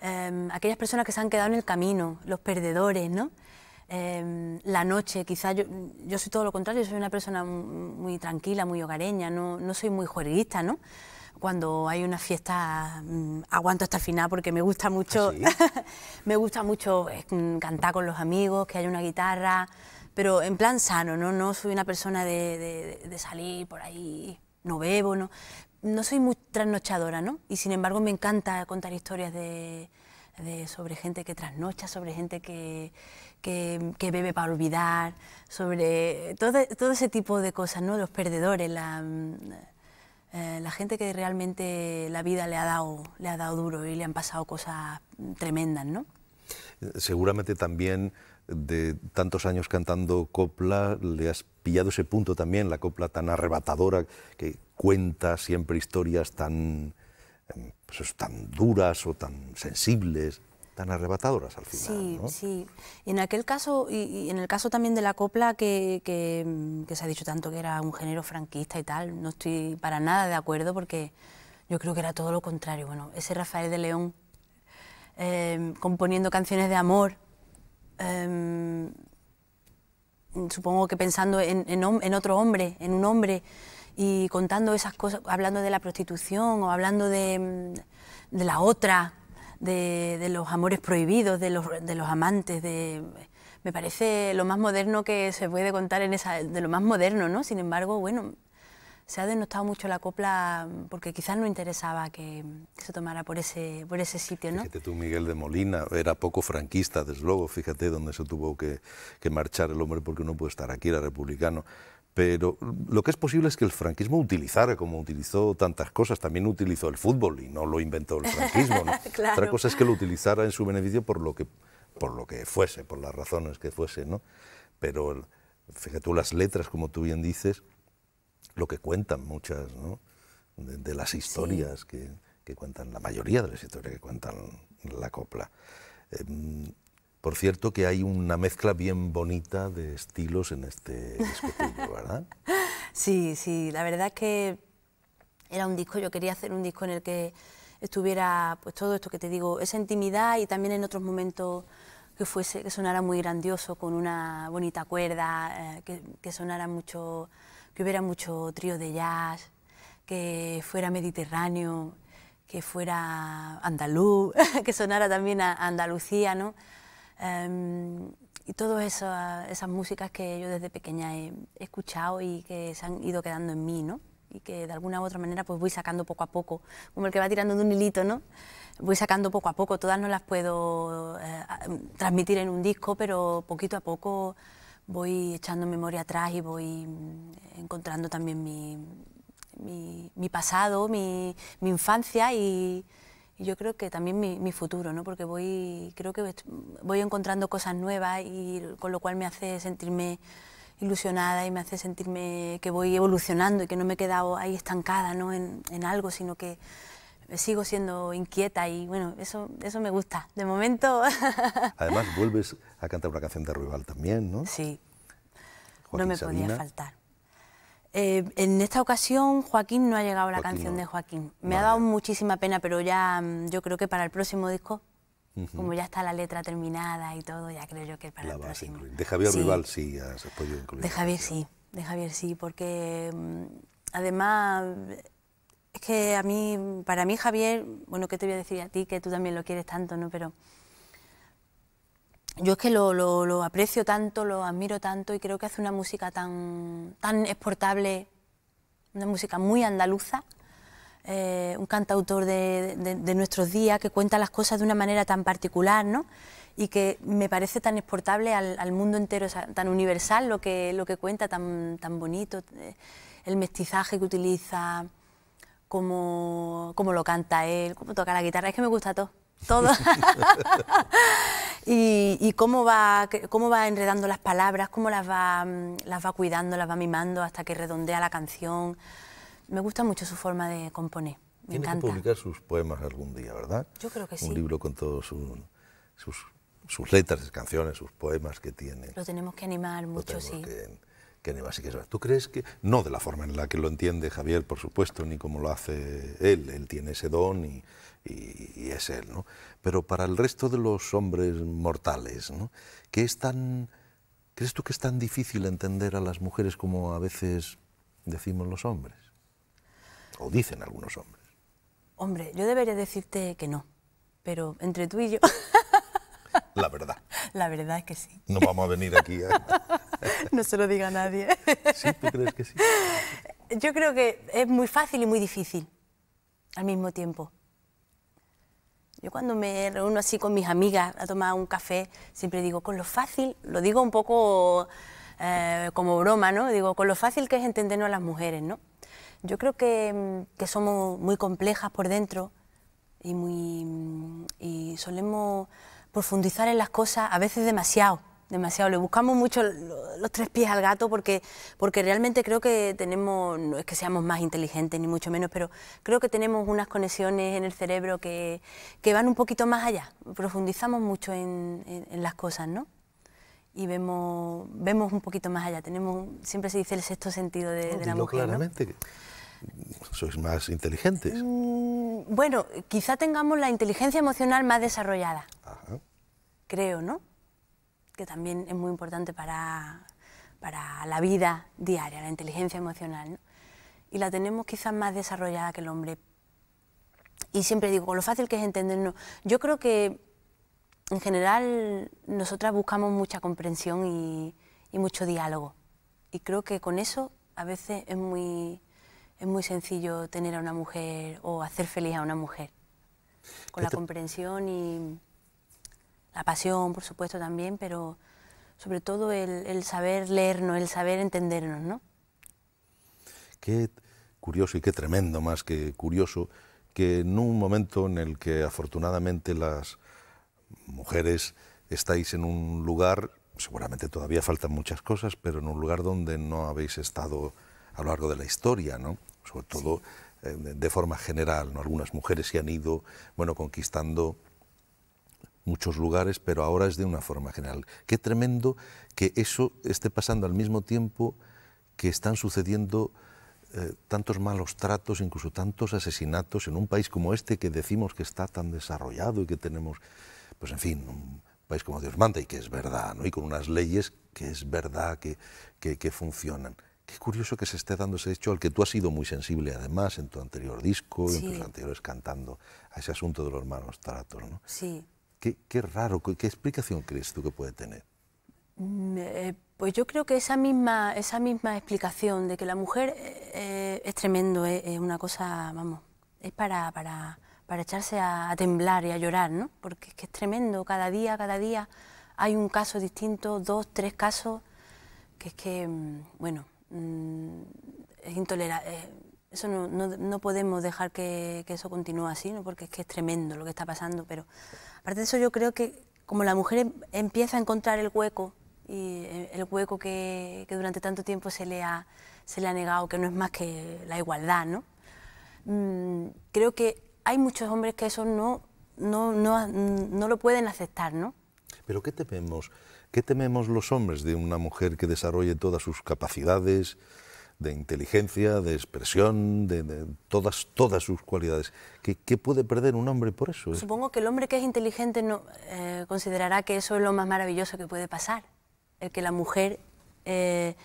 B: em, aquellas personas que se han quedado en el camino, los perdedores, ¿no? Em, la noche, quizá yo, soy todo lo contrario, soy una persona muy tranquila, muy hogareña, no, no soy muy juerguista, ¿no? cuando hay una fiesta mm, aguanto hasta el final porque me gusta mucho, ¿Ah, me gusta mucho eh, cantar con los amigos, que haya una guitarra, pero en plan sano, no, no soy una persona de, de, salir por ahí, no bebo, no, no soy muy trasnochadora, ¿no? Y sin embargo me encanta contar historias de, sobre gente que trasnocha, sobre gente que, que, que, bebe para olvidar, sobre todo, todo ese tipo de cosas, ¿no? Los perdedores, la mm, eh, la gente que realmente la vida le ha, dado, le ha dado duro y le han pasado cosas mm, tremendas, ¿no?
A: Seguramente también de tantos años cantando copla, le has pillado ese punto también, la copla tan arrebatadora que cuenta siempre historias tan, em, pues tan duras o tan sensibles tan arrebatadoras al final.
B: Sí, sí. Y en aquel caso, y, en el caso también de la copla, que, se ha dicho tanto que era un género franquista y tal, no estoy para nada de acuerdo porque yo creo que era todo lo contrario. Bueno, ese Rafael de León em, componiendo canciones de amor, em, supongo que pensando en, otro hombre, en un hombre, y contando esas cosas, hablando de la prostitución o hablando de la otra, de, los amores prohibidos, de los, amantes, de me parece lo más moderno que se puede contar en de lo más moderno, ¿no? Sin embargo, bueno, se ha denostado mucho la copla porque quizás no interesaba que, se tomara por ese, por ese sitio, ¿no?
A: Fíjate tú, Miguel de Molina, era poco franquista, desde luego, fíjate dónde se tuvo que, marchar el hombre porque no puede estar aquí, era republicano pero lo que es posible es que el franquismo utilizara, como utilizó tantas cosas, también utilizó el fútbol y no lo inventó el franquismo. Otra cosa es que lo utilizara en su beneficio por lo que, por lo que fuese, por las razones que fuese, ¿no? Pero fíjate tú las letras, como tú bien dices, lo que cuentan muchas, De, las historias que, cuentan, la mayoría de las historias que cuentan la copla. Em, por cierto que hay una mezcla bien bonita de estilos en este disco ¿verdad?
B: Sí, sí, la verdad es que era un disco, yo quería hacer un disco en el que estuviera pues todo esto que te digo, esa intimidad y también en otros momentos que fuese, que sonara muy grandioso, con una bonita cuerda, eh, que, que, sonara mucho, que hubiera mucho trío de jazz, que fuera mediterráneo, que fuera andaluz, que sonara también a Andalucía, ¿no? Em, y todas esas, esas músicas que yo desde pequeña he, escuchado y que se han ido quedando en mí, ¿no? Y que de alguna u otra manera pues voy sacando poco a poco, como el que va tirando de un hilito, ¿no? Voy sacando poco a poco, todas no las puedo eh, transmitir en un disco, pero poquito a poco voy echando memoria atrás y voy mm, encontrando también mi, mi, mi pasado, mi, mi infancia y yo creo que también mi, futuro, ¿no? porque voy, creo que voy encontrando cosas nuevas y con lo cual me hace sentirme ilusionada y me hace sentirme que voy evolucionando y que no me he quedado ahí estancada en, algo, sino que sigo siendo inquieta y bueno, eso, eso me gusta. De momento...
A: Además, vuelves a cantar una canción de Ruival también, ¿no? Sí,
B: no me podía faltar. Eh, en esta ocasión Joaquín no ha llegado la canción de Joaquín. Me ha dado muchísima pena, pero ya mm, yo creo que para el próximo disco, como ya está la letra terminada y todo, ya creo yo que para
A: el próximo. De Javier sí. Rival sí, se puede incluir. De Javier
B: sí, de Javier sí, porque mm, además es que a mí, para mí Javier, bueno, ¿qué te voy a decir a ti? Que tú también lo quieres tanto, ¿no? Pero yo es que lo, aprecio tanto, lo admiro tanto y creo que hace una música tan, tan exportable, una música muy andaluza, eh, un cantautor de, nuestros días que cuenta las cosas de una manera tan particular ¿no? y que me parece tan exportable al, mundo entero, tan universal lo que, lo que cuenta, tan, tan bonito, eh, el mestizaje que utiliza, como cómo lo canta él, cómo toca la guitarra, es que me gusta todo. Todo. y, cómo, va, cómo va enredando las palabras, cómo las va, mm, las va cuidando, las va mimando hasta que redondea la canción. Me gusta mucho su forma de componer. Me Tiene que publicar
A: sus poemas algún día, ¿verdad? Yo creo que sí. Un libro con todos sus, sus letras, sus canciones, sus poemas que tiene. Lo
B: tenemos que animar mucho, sí. Que,
A: sí que ¿Tú crees que.? No de la forma en la que lo entiende Javier, por supuesto, ni como lo hace él. Él tiene ese don y y, es él, ¿no? Pero para el resto de los hombres mortales, ¿no? Que es tan, ¿Crees tú que es tan difícil entender a las mujeres como a veces decimos los hombres? O dicen algunos hombres.
B: Hombre, yo debería decirte que no, pero entre tú y yo... La verdad. La verdad es que sí.
A: No vamos a venir aquí.
B: no se lo diga nadie.
A: ¿Sí? ¿Tú crees que sí?
B: Yo creo que es muy fácil y muy difícil al mismo tiempo. Yo cuando me reúno así con mis amigas a tomar un café, siempre digo, con lo fácil, lo digo un poco eh, como broma, ¿no? Digo, con lo fácil que es entendernos a las mujeres, ¿no? Yo creo que, mm, que somos muy complejas por dentro y, muy, mm, y solemos profundizar en las cosas a veces demasiado demasiado. Le buscamos mucho los tres pies al gato porque, porque realmente creo que tenemos, no es que seamos más inteligentes ni mucho menos, pero creo que tenemos unas conexiones en el cerebro que, van un poquito más allá. Profundizamos mucho en, las cosas, ¿no? Y vemos, vemos un poquito más allá. Tenemos, siempre se dice el sexto sentido de, la mujer.
A: Claramente. ¿no? ¿Sois más inteligentes? Mm,
B: bueno, quizá tengamos la inteligencia emocional más desarrollada. Ajá. Creo, ¿no? que también es muy importante para, para la vida diaria, la inteligencia emocional. Y la tenemos quizás más desarrollada que el hombre. Y siempre digo, lo fácil que es entendernos. Yo creo que en general nosotras buscamos mucha comprensión y, y mucho diálogo. Y creo que con eso a veces es muy, es muy sencillo tener a una mujer o hacer feliz a una mujer. Con la comprensión y la pasión, por supuesto, también, pero sobre todo el, saber leernos, el saber entendernos, ¿no?
A: Qué curioso y qué tremendo, más que curioso, que en un momento en el que afortunadamente las mujeres estáis en un lugar, seguramente todavía faltan muchas cosas, pero en un lugar donde no habéis estado a lo largo de la historia, ¿no? Sobre todo eh, de forma general, ¿no? Algunas mujeres se han ido, bueno, conquistando muchos lugares, pero ahora es de una forma general. Qué tremendo que eso esté pasando al mismo tiempo que están sucediendo eh, tantos malos tratos, incluso tantos asesinatos en un país como este que decimos que está tan desarrollado y que tenemos, pues en fin, un país como Dios manda y que es verdad, ¿no? y con unas leyes que es verdad que, que, funcionan. Qué curioso que se esté dando ese hecho al que tú has sido muy sensible además en tu anterior disco, y en tus anteriores cantando a ese asunto de los malos tratos. ¿no? Sí. Qué, raro, qué, explicación crees tú que puede tener?
B: Mm, eh, pues yo creo que esa misma, esa misma explicación de que la mujer eh, eh, es tremendo, es, una cosa, vamos, es para, para, echarse a, temblar y a llorar, ¿no? Porque es que es tremendo, cada día, cada día hay un caso distinto, dos, tres casos, que es que, mm, bueno, mm, es intolerable eso no, podemos dejar que, eso continúe así, porque es que es tremendo lo que está pasando. Pero aparte de eso, yo creo que como la mujer em, empieza a encontrar el hueco, y eh, el hueco que, durante tanto tiempo se le, ha, se le ha negado, que no es más que la igualdad, ¿no? Mm, creo que hay muchos hombres que eso no, no, no, no lo pueden aceptar, ¿no?
A: Pero ¿qué tememos? ¿Qué tememos los hombres de una mujer que desarrolle todas sus capacidades? de inteligencia, de expresión, de, todas, todas sus cualidades. ¿Qué, puede perder un hombre por eso? Eh?
B: Supongo que el hombre que es inteligente no, eh, considerará que eso es lo más maravilloso que puede pasar, el que la mujer eh,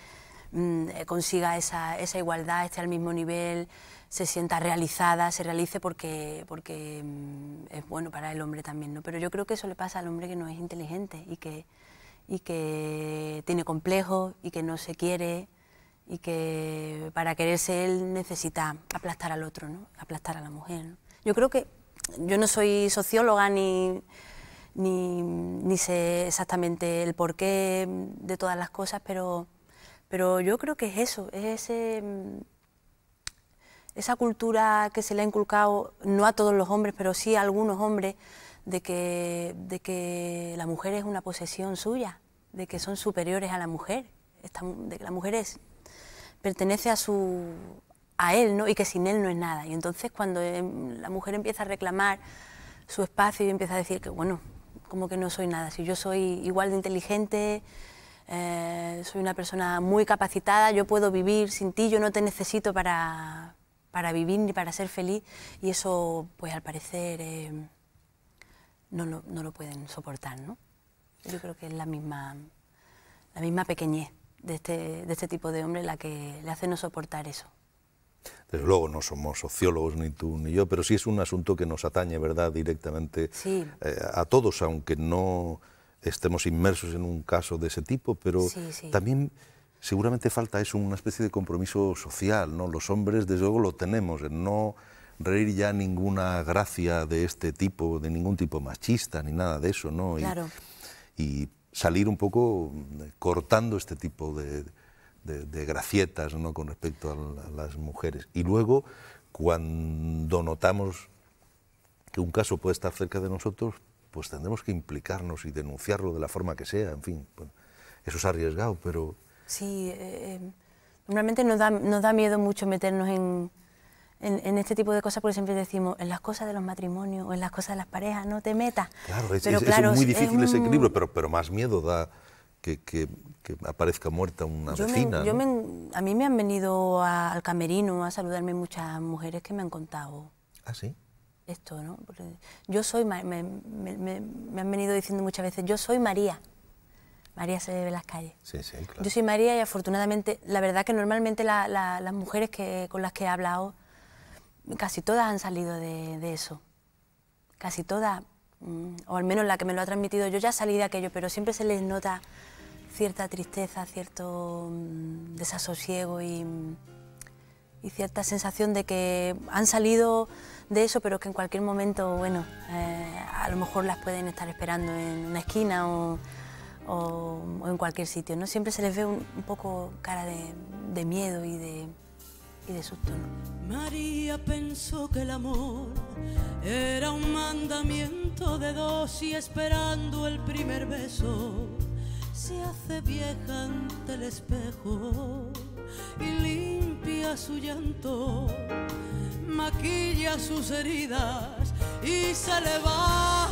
B: mm, consiga esa, igualdad, esté al mismo nivel, se sienta realizada, se realice porque, porque mm, es bueno para el hombre también. Pero yo creo que eso le pasa al hombre que no es inteligente y que, y que tiene complejos y que no se quiere y que para quererse él necesita aplastar al otro, ¿no? aplastar a la mujer. Yo creo que yo no soy socióloga ni, ni, sé exactamente el porqué de todas las cosas, pero, pero yo creo que es eso, es ese, esa cultura que se le ha inculcado, no a todos los hombres, pero sí a algunos hombres, de que, de que la mujer es una posesión suya, de que son superiores a la mujer, de que la mujer es pertenece a su a él, ¿no? Y que sin él no es nada. Y entonces cuando em, la mujer empieza a reclamar su espacio y empieza a decir que bueno, como que no soy nada, si yo soy igual de inteligente, eh, soy una persona muy capacitada, yo puedo vivir sin ti, yo no te necesito para, vivir ni para ser feliz y eso pues al parecer eh, no, lo, no, lo, pueden soportar, ¿no? Yo creo que es la misma, la misma pequeñez de este, de este tipo de hombre la que le hace no soportar eso.
A: Desde luego no somos sociólogos ni tú ni yo, pero sí es un asunto que nos atañe, ¿verdad?, directamente eh, a todos, aunque no estemos inmersos en un caso de ese tipo, pero también seguramente falta eso, una especie de compromiso social, ¿no? Los hombres, desde luego, lo tenemos, en no reír ya ninguna gracia de este tipo, de ningún tipo machista, ni nada de eso, ¿no? Claro. y salir un poco eh, cortando este tipo de, gracietas ¿no? con respecto a, las mujeres. Y luego, cuando notamos que un caso puede estar cerca de nosotros, pues tendremos que implicarnos y denunciarlo de la forma que sea, en fin. Pues, eso es arriesgado, pero...
B: Sí, eh, eh, normalmente da, nos da miedo mucho meternos en, en, este tipo de cosas, por ejemplo, decimos, en las cosas de los matrimonios o en las cosas de las parejas, no te metas. Claro, es, muy difícil ese equilibrio,
A: pero, pero más miedo da que, aparezca muerta una vecina.
B: a mí me han venido al camerino a saludarme muchas mujeres que me han contado. ¿Ah, esto, ¿no? yo soy, me, me, han venido diciendo muchas veces, yo soy María. María se ve en las calles. Yo soy María y afortunadamente, la verdad que normalmente las mujeres que, con las que he hablado casi todas han salido de, eso. Casi todas, mm, o al menos la que me lo ha transmitido yo, ya salí de aquello, pero siempre se les nota cierta tristeza, cierto mm, desasosiego mm, y, cierta sensación de que han salido de eso, pero que en cualquier momento, bueno, eh, a lo mejor las pueden estar esperando en una esquina o, en cualquier sitio, ¿no? Siempre se les ve un, poco cara de miedo y de...
C: María pensó que el amor era un mandamiento de dos y esperando el primer beso se hace vieja ante el espejo y limpia su llanto, maquilla sus heridas y se le va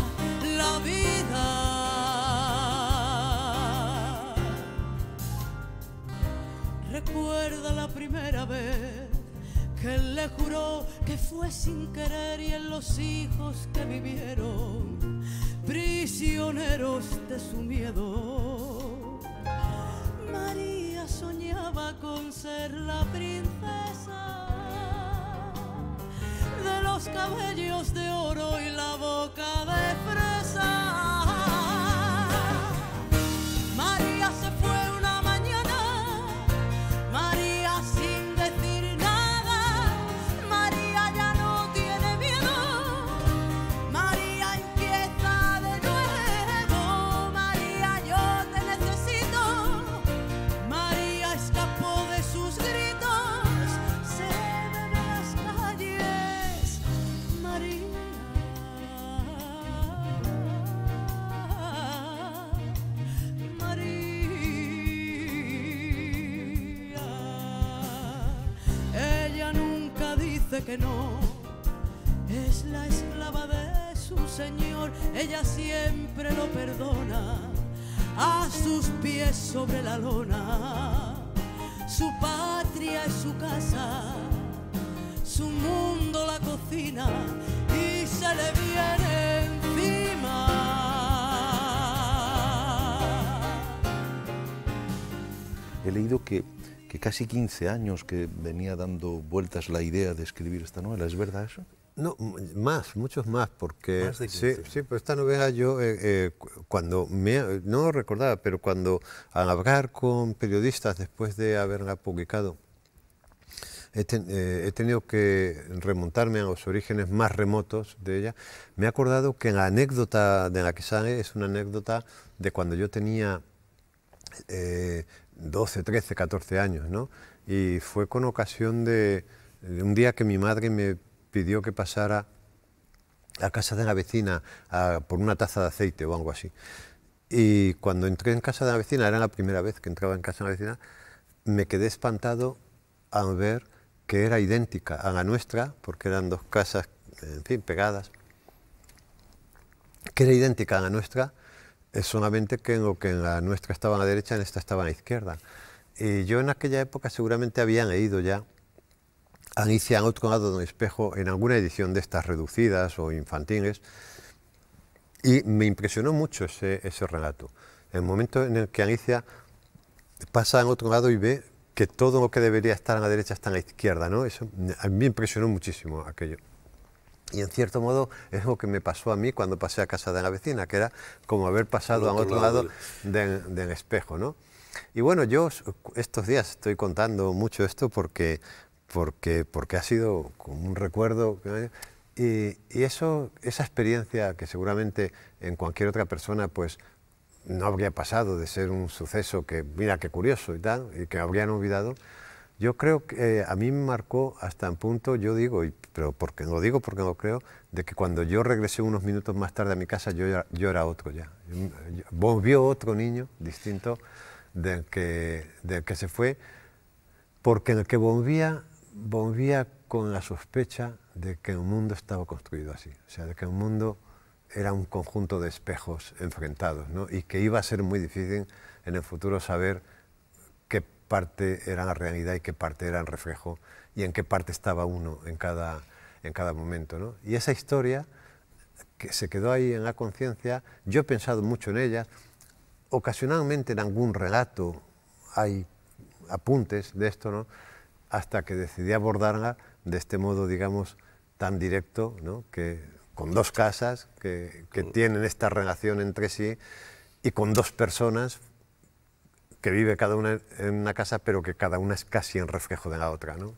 C: la vida. Recuerda la primera vez que él le juró que fue sin querer y en los hijos que vivieron prisioneros de su miedo. María soñaba con ser la princesa de los cabellos de oro y la boca de fresa. que no. Es la esclava de su señor, ella siempre lo perdona. A sus pies sobre la lona, su patria es su casa, su mundo la cocina y se le viene encima.
A: He leído que que casi 15 años que venía dando vueltas la idea de escribir esta novela. ¿Es verdad eso? No, más, muchos más, porque sí,
D: sí, pues esta novela yo eh, eh, cuando me, no recordaba, pero cuando al hablar con periodistas después de haberla publicado, he, eh, he, tenido que remontarme a los orígenes más remotos de ella, me he acordado que la anécdota de la que sale es una anécdota de cuando yo tenía 12, 13, 14 años, ¿no? Y fue con ocasión de, un día que mi madre me pidió que pasara a casa de la vecina por una taza de aceite o algo así. Y cuando entré en casa de la vecina, era la primera vez que entraba en casa de la vecina, me quedé espantado al ver que era idéntica a la nuestra, porque eran dos casas, en fin, pegadas, que era idéntica a la nuestra es solamente que en lo que en la nuestra estaba a la derecha, en esta estaba a la izquierda. Y yo en aquella época seguramente habían leído ya Alicia en otro lado un espejo en alguna edición de estas reducidas o infantiles, y me impresionó mucho ese, ese relato. El momento en el que Alicia pasa en otro lado y ve que todo lo que debería estar a la derecha está a la izquierda, ¿no? Eso, a mí me impresionó muchísimo aquello. Y en cierto modo es lo que me pasó a mí cuando pasé a casa de la vecina, que era como haber pasado a otro lado, del, espejo. ¿no? Y bueno, yo estos días estoy contando mucho esto porque, porque, porque ha sido como un recuerdo. ¿eh? Y, y, eso, esa experiencia que seguramente en cualquier otra persona pues no habría pasado de ser un suceso que, mira qué curioso y tal, y que habrían olvidado, yo creo que eh, a mí me marcó hasta un punto, yo digo, y, pero porque lo digo porque lo creo, de que cuando yo regresé unos minutos más tarde a mi casa, yo, era, yo era otro ya. volvió otro niño distinto del que, que se fue, porque en el que volvía, volvía con la sospecha de que el mundo estaba construido así, o sea, de que el mundo era un conjunto de espejos enfrentados, ¿no? y que iba a ser muy difícil en el futuro saber parte era la realidad y qué parte era el reflejo y en qué parte estaba uno en cada, en cada momento. Y esa historia que se quedó ahí en la conciencia, yo he pensado mucho en ella, ocasionalmente en algún relato hay apuntes de esto, ¿no? hasta que decidí abordarla de este modo, digamos, tan directo, que, con dos casas que, que tienen esta relación entre sí y con dos personas que vive cada una en una casa, pero que cada una es casi en reflejo de la otra. ¿no?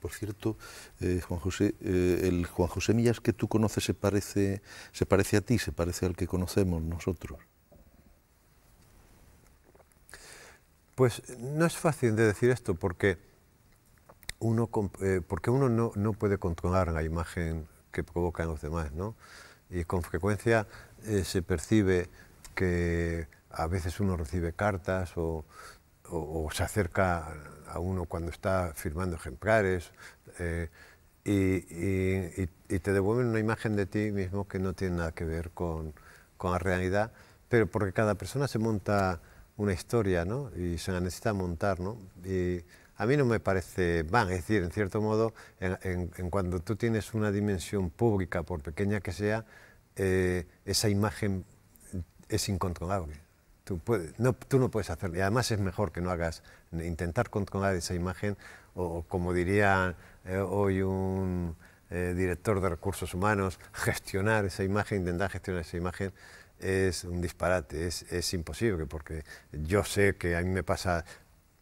A: Por cierto, eh, Juan José, eh, el Juan José Millas que tú conoces se parece, se parece a ti, se parece al que conocemos nosotros.
D: Pues no es fácil de decir esto porque uno, eh, porque uno no, no, puede controlar la imagen que provocan los demás, ¿no? Y con frecuencia se percibe que a veces uno recibe cartas o, se acerca a uno cuando está firmando ejemplares eh, y, te devuelven una imagen de ti mismo que no tiene nada que ver con, la realidad, pero porque cada persona se monta una historia y se la necesita montar. ¿no? Y a mí no me parece van, es decir, en cierto modo, en, cuando tú tienes una dimensión pública, por pequeña que sea, eh, esa imagen es incontrolable. Tú, no, puedes hacerlo. Y además es mejor que no hagas, intentar controlar esa imagen o, como diría eh, hoy un eh, director de recursos humanos, gestionar esa imagen, intentar gestionar esa imagen es un disparate, es, imposible, porque yo sé que a mí me pasa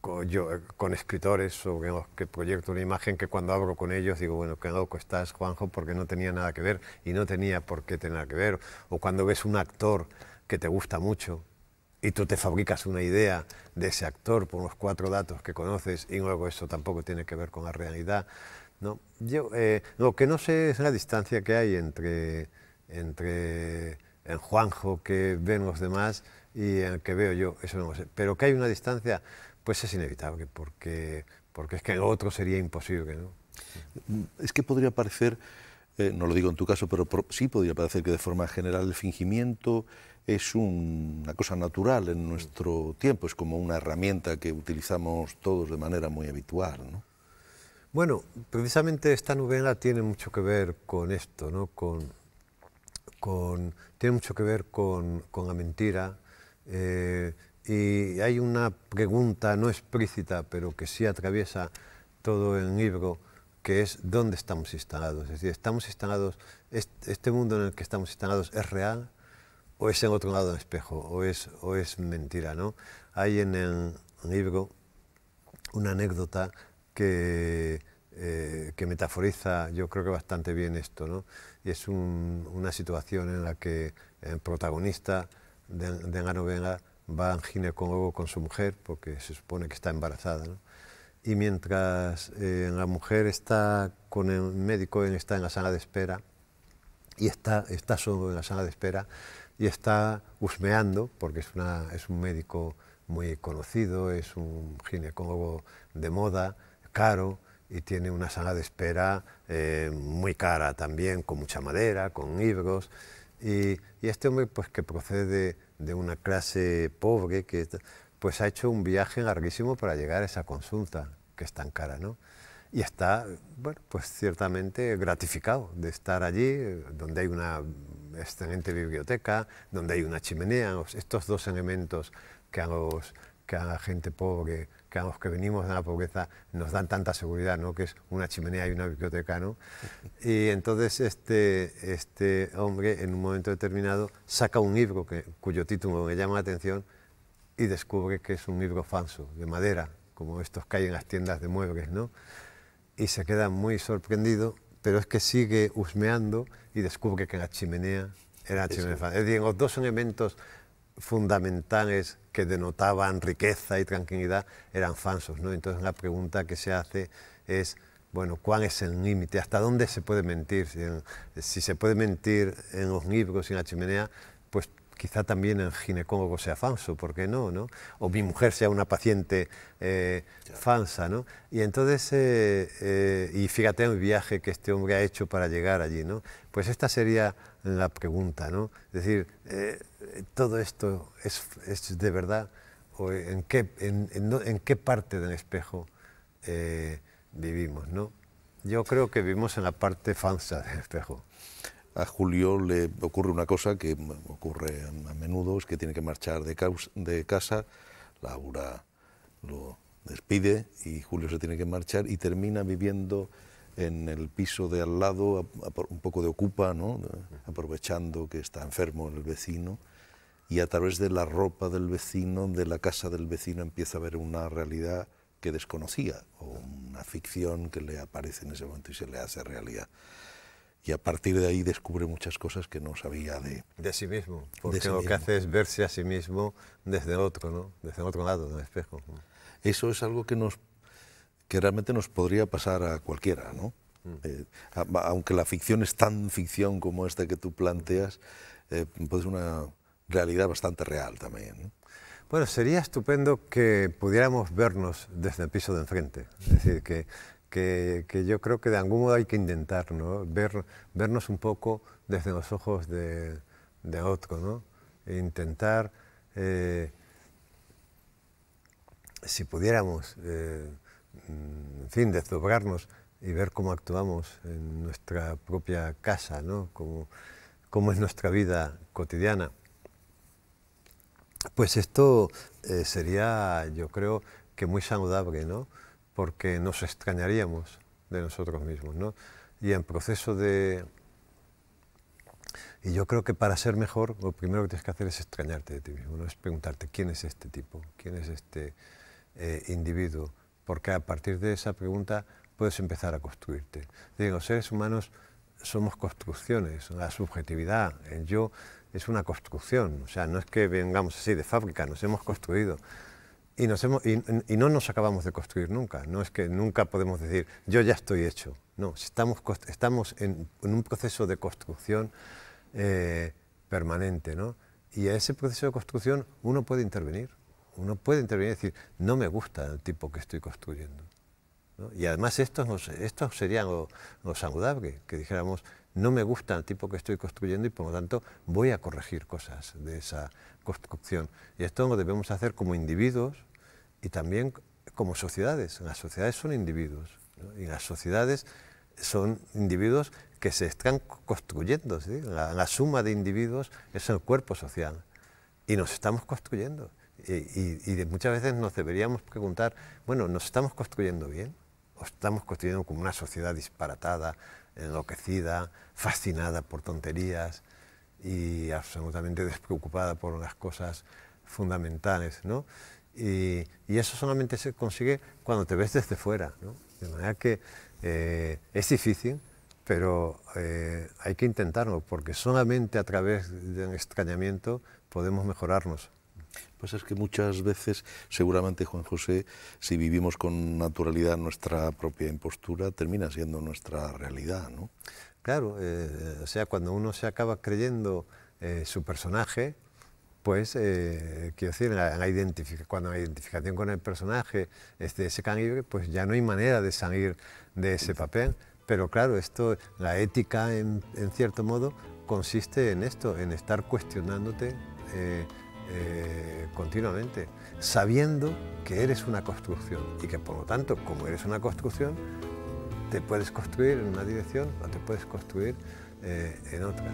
D: con, yo, eh, con escritores o que proyecto una imagen que cuando hablo con ellos digo, bueno, qué loco estás, Juanjo, porque no tenía nada que ver y no tenía por qué tener que ver. O cuando ves un actor que te gusta mucho y tú te fabricas una idea de ese actor por los cuatro datos que conoces y luego eso tampoco tiene que ver con la realidad. ¿no? Yo, eh, lo que no sé es la distancia que hay entre, entre el Juanjo que ven los demás y el que veo yo, eso no lo sé. Pero que hay una distancia,
A: pues es inevitable, porque, porque es que el otro sería imposible. ¿no? Mm, es que podría parecer, eh, no lo digo en tu caso, pero sí podría parecer que de forma general el fingimiento es una cosa natural en nuestro tiempo, es como una herramienta que utilizamos todos de manera muy habitual.
D: Bueno, precisamente esta novela tiene mucho que ver con esto, ¿no? con, con, tiene mucho que ver con, la mentira. Eh, y hay una pregunta no explícita, pero que sí atraviesa todo el libro, que es dónde estamos instalados. Es decir, estamos instalados, este mundo en el que estamos instalados es real, o es en otro lado del espejo, o es, o es mentira, ¿no? Hay en el libro una anécdota que, eh, que metaforiza, yo creo que bastante bien esto, ¿no? Y es una situación en la que el protagonista de, de la novela va al ginecólogo con su mujer, porque se supone que está embarazada, ¿no? Y mientras eh, la mujer está con el médico, él está en la sala de espera, y está, está solo en la sala de espera, y está husmeando, porque es, una, es un médico muy conocido, es un ginecólogo de moda, caro, y tiene una sala de espera eh, muy cara también, con mucha madera, con libros, Y, este hombre, pues que procede de una clase pobre, que, pues ha hecho un viaje larguísimo para llegar a esa consulta, que es tan cara, ¿no? Y está, bueno, pues ciertamente gratificado de estar allí, eh, donde hay una excelente biblioteca, donde hay una chimenea, estos dos elementos que a, los, que a la gente pobre, que a los que venimos de la pobreza nos dan tanta seguridad, ¿no? que es una chimenea y una biblioteca. ¿no? Y entonces este, este hombre en un momento determinado saca un libro que, cuyo título me llama la atención y descubre que es un libro falso, de madera, como estos que hay en las tiendas de muebles. ¿no? Y se queda muy sorprendido pero es que sigue husmeando y descubre que la chimenea era la chimenea. Es decir, los dos elementos fundamentales que denotaban riqueza y tranquilidad eran falsos. ¿no? Entonces la pregunta que se hace es, bueno, ¿cuál es el límite? ¿Hasta dónde se puede mentir? Si, se puede mentir en los libros y en la chimenea, pues quizá también el ginecólogo sea falso, ¿por qué no? no? O mi mujer sea una paciente eh, falsa, ¿no? Y entonces, eh, eh, y fíjate el viaje que este hombre ha hecho para llegar allí, ¿no? Pues esta sería la pregunta, ¿no? Es decir, ¿todo esto es, de verdad? en qué, en, qué parte del espejo vivimos, no? Yo creo que vivimos en la parte falsa del espejo
A: a Julio le ocurre una cosa que ocurre a menudo, es que tiene que marchar de, casa, Laura lo despide y Julio se tiene que marchar y termina viviendo en el piso de al lado, un poco de ocupa, aprovechando que está enfermo el vecino, y a través de la ropa del vecino, de la casa del vecino, empieza a ver una realidad que desconocía, o una ficción que le aparece en ese momento y se le hace realidad y a partir de ahí descubre muchas cosas que no sabía de... De sí mismo, porque lo que hace
D: es verse a sí mismo desde otro, ¿no? Desde otro lado del espejo.
A: Eso es algo que, nos, que realmente nos podría pasar a cualquiera, ¿no? Mm. Eh, aunque la ficción es tan ficción como esta que tú planteas, eh, puede una realidad bastante real también, Bueno, sería estupendo que
D: pudiéramos vernos desde el piso de enfrente. Es decir, que que, yo creo que de algún modo hay que intentar, ¿no? vernos un poco desde los ojos de, de otro, ¿no? E intentar, eh, si pudiéramos, eh, en fin, desdobrarnos y ver cómo actuamos en nuestra propia casa, ¿no? Cómo, es nuestra vida cotidiana. Pues esto eh, sería, yo creo, que muy saludable, ¿no? porque nos extrañaríamos de nosotros mismos, ¿no? Y en proceso de... Y yo creo que para ser mejor, lo primero que tienes que hacer es extrañarte de ti mismo, ¿no? Es preguntarte, ¿quién es este tipo? ¿Quién es este eh, individuo? Porque a partir de esa pregunta puedes empezar a construirte. Digo, los seres humanos somos construcciones, la subjetividad, el yo es una construcción, o sea, no es que vengamos así de fábrica, nos hemos construido y, no nos acabamos de construir nunca. No es que nunca podemos decir, yo ya estoy hecho. No, estamos, estamos en, un proceso de construcción eh, permanente. Y a ese proceso de construcción uno puede intervenir. Uno puede intervenir y decir, no me gusta el tipo que estoy construyendo. Y además esto, sería lo saludable, que dijéramos, no me gusta el tipo que estoy construyendo y por lo tanto voy a corregir cosas de esa construcción. Y esto lo debemos hacer como individuos, y también como sociedades. Las sociedades son individuos y las sociedades son individuos que se están construyendo. La, suma de individuos es el cuerpo social y nos estamos construyendo. Y, muchas veces nos deberíamos preguntar, bueno, ¿nos estamos construyendo bien? ¿O estamos construyendo como una sociedad disparatada, enloquecida, fascinada por tonterías y absolutamente despreocupada por las cosas fundamentales? ¿no? Y, eso solamente se consigue cuando te ves desde fuera. De manera que eh, es difícil, pero eh, hay que intentarlo, porque solamente a través de un extrañamiento podemos mejorarnos.
A: Pues es que muchas veces, seguramente Juan José, si vivimos con naturalidad nuestra propia impostura, termina siendo nuestra realidad, ¿no?
D: Claro, eh, o sea, cuando uno se acaba creyendo su personaje, pues eh, quiero decir, cuando la identificación con el personaje es de ese calibre, pues ya no hay manera de salir de ese papel. Pero claro, esto, la ética en, cierto modo consiste en esto, en estar cuestionándote eh, eh, continuamente, sabiendo que eres una construcción y que por lo tanto, como eres una construcción, te puedes construir en una dirección o te puedes construir en otra.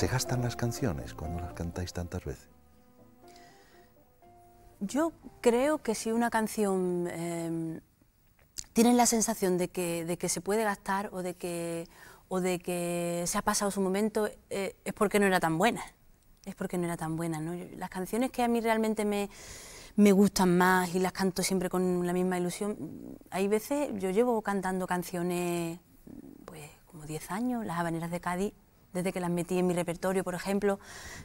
A: ¿Se gastan las canciones cuando las cantáis tantas veces?
B: Yo creo que si una canción em, tiene la sensación de que, se puede gastar o de que, se ha pasado su momento, eh, es porque no era tan buena. Es porque no era tan buena. Las canciones que a mí realmente me, gustan más y las canto siempre con la misma ilusión. Hay veces, yo llevo cantando canciones, pues como 10 años, las habaneras de Cádiz desde que las metí en mi repertorio, por ejemplo,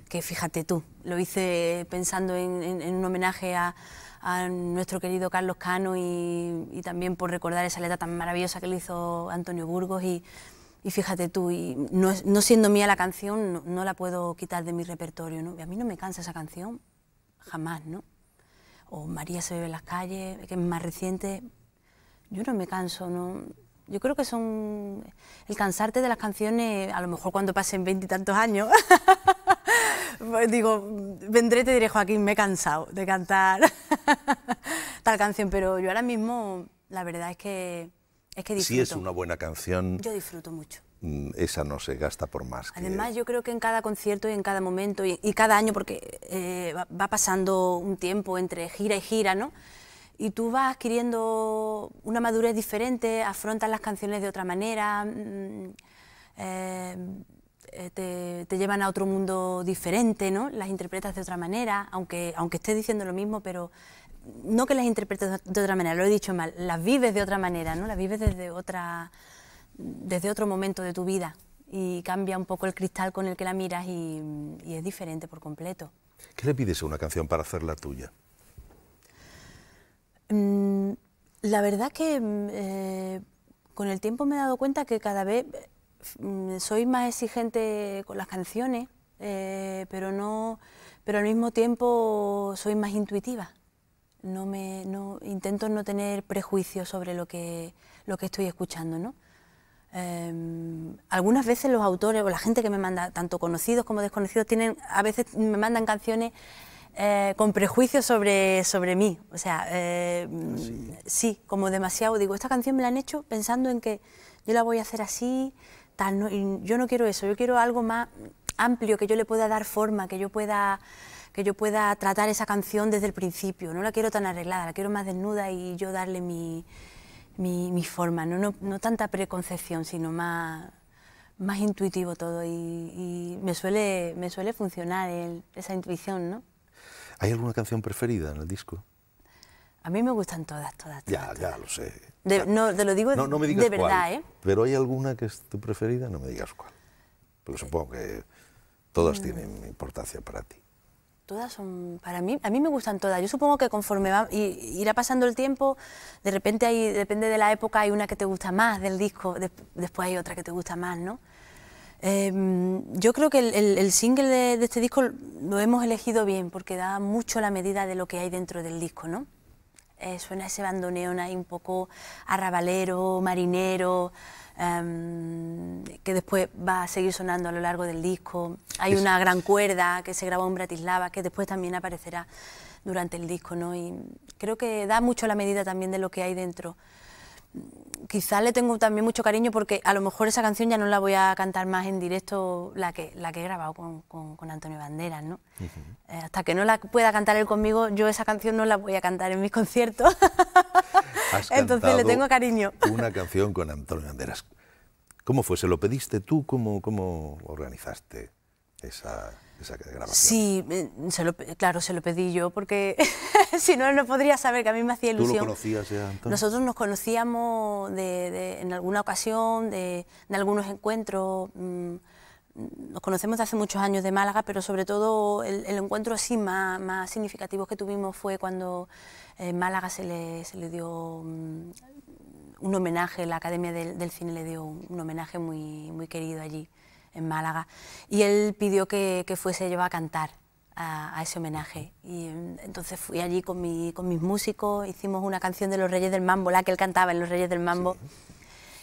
B: que fíjate tú, lo hice pensando en, un homenaje a, nuestro querido Carlos Cano y, también por recordar esa letra tan maravillosa que le hizo Antonio Burgos y, fíjate tú, no, siendo mía la canción, no, la puedo quitar de mi repertorio, a mí no me cansa esa canción, jamás, ¿no? O María se bebe en las calles, que es más reciente, yo no me canso, ¿no? Yo creo que son el cansarte de las canciones, a lo mejor cuando pasen veintitantos años, pues digo, vendré te diré, Joaquín, me he cansado de cantar tal canción, pero yo ahora mismo la verdad es que, es que disfruto. Si es una
A: buena canción... Yo disfruto mucho. Mm, esa no se gasta por más.
B: Además, yo creo que en cada concierto y en cada momento y, cada año, porque eh, va pasando un tiempo entre gira y gira, ¿no? y tú vas adquiriendo una madurez diferente, afrontas las canciones de otra manera, mm, eh, eh, te, llevan a otro mundo diferente, ¿no? Las interpretas de otra manera, aunque, aunque estés diciendo lo mismo, pero no que las interpretes de otra manera, lo he dicho mal, las vives de otra manera, ¿no? Las vives desde, otra, desde otro momento de tu vida y cambia un poco el cristal con el que la miras y, y es diferente por completo.
A: ¿Qué le pides a una canción para hacerla tuya?
B: Mm, la verdad que mm, eh, con el tiempo me he dado cuenta que cada vez mm, soy más exigente con las canciones, eh, pero no, pero al mismo tiempo soy más intuitiva. No me, no, intento no tener prejuicios sobre lo que, lo que estoy escuchando, ¿no? Em, algunas veces los autores o la gente que me manda, tanto conocidos como desconocidos, tienen, a veces me mandan canciones eh, con prejuicios sobre, sobre mí. O sea, eh, ¿Ah, sí. como demasiado. Digo, esta canción me la han hecho pensando en que yo la voy a hacer así, tal. yo no quiero eso, yo quiero algo más amplio, que yo le pueda dar forma, que yo pueda que yo pueda tratar esa canción desde el principio. No la quiero tan arreglada, la quiero más desnuda y yo darle mi, forma. ¿no? tanta preconcepción, sino más, más intuitivo todo. Y, me, suele, me suele funcionar esa intuición, ¿no?
A: ¿Hay alguna canción preferida en el disco?
B: A mí me gustan todas, todas,
A: Ya, ya, lo sé.
B: no, te lo digo no, me digas de verdad, ¿eh?
A: Pero ¿hay alguna que es tu preferida? No me digas cuál. Porque supongo que todas mm. tienen importancia para ti.
B: Todas son, para mí, a mí me gustan todas. Yo supongo que conforme va, irá pasando el tiempo, de repente hay, depende de la época, hay una que te gusta más del disco, después hay otra que te gusta más, ¿no? Em, yo creo que el, single de, este disco lo hemos elegido bien porque da mucho la medida de lo que hay dentro del disco, ¿no? Eh, suena ese bandoneón ahí un poco arrabalero, marinero, em, que después va a seguir sonando a lo largo del disco. Hay una gran cuerda que se grabó en Bratislava que después también aparecerá durante el disco, ¿no? Y creo que da mucho la medida también de lo que hay dentro quizás le tengo también mucho cariño porque a lo mejor esa canción ya no la voy a cantar más en directo, la que, la que he grabado con, Antonio Banderas, ¿no? Eh, hasta que no la pueda cantar él conmigo, yo esa canción no la voy a cantar en mis conciertos.
A: Entonces le tengo cariño. Una canción con Antonio Banderas. ¿Cómo fue? ¿Se lo pediste tú? ¿Cómo, cómo organizaste esa...?
B: Sí, eh, claro, se lo pedí yo porque si no, no podría saber que a mí me hacía ilusión. Nosotros nos conocíamos en alguna ocasión, de, algunos encuentros. Mm, nos conocemos de hace muchos años de Málaga, pero sobre todo el, encuentro así más, significativo que tuvimos fue cuando eh, Málaga se le, dio mm, un homenaje, la Academia del, Cine le dio un, homenaje muy querido allí en Málaga. Y él pidió que, que fuese yo a cantar a, ese homenaje. Y mm, entonces fui allí con, mi, con, mis músicos, hicimos una canción de Los Reyes del Mambo, la que él cantaba en Los Reyes del Mambo.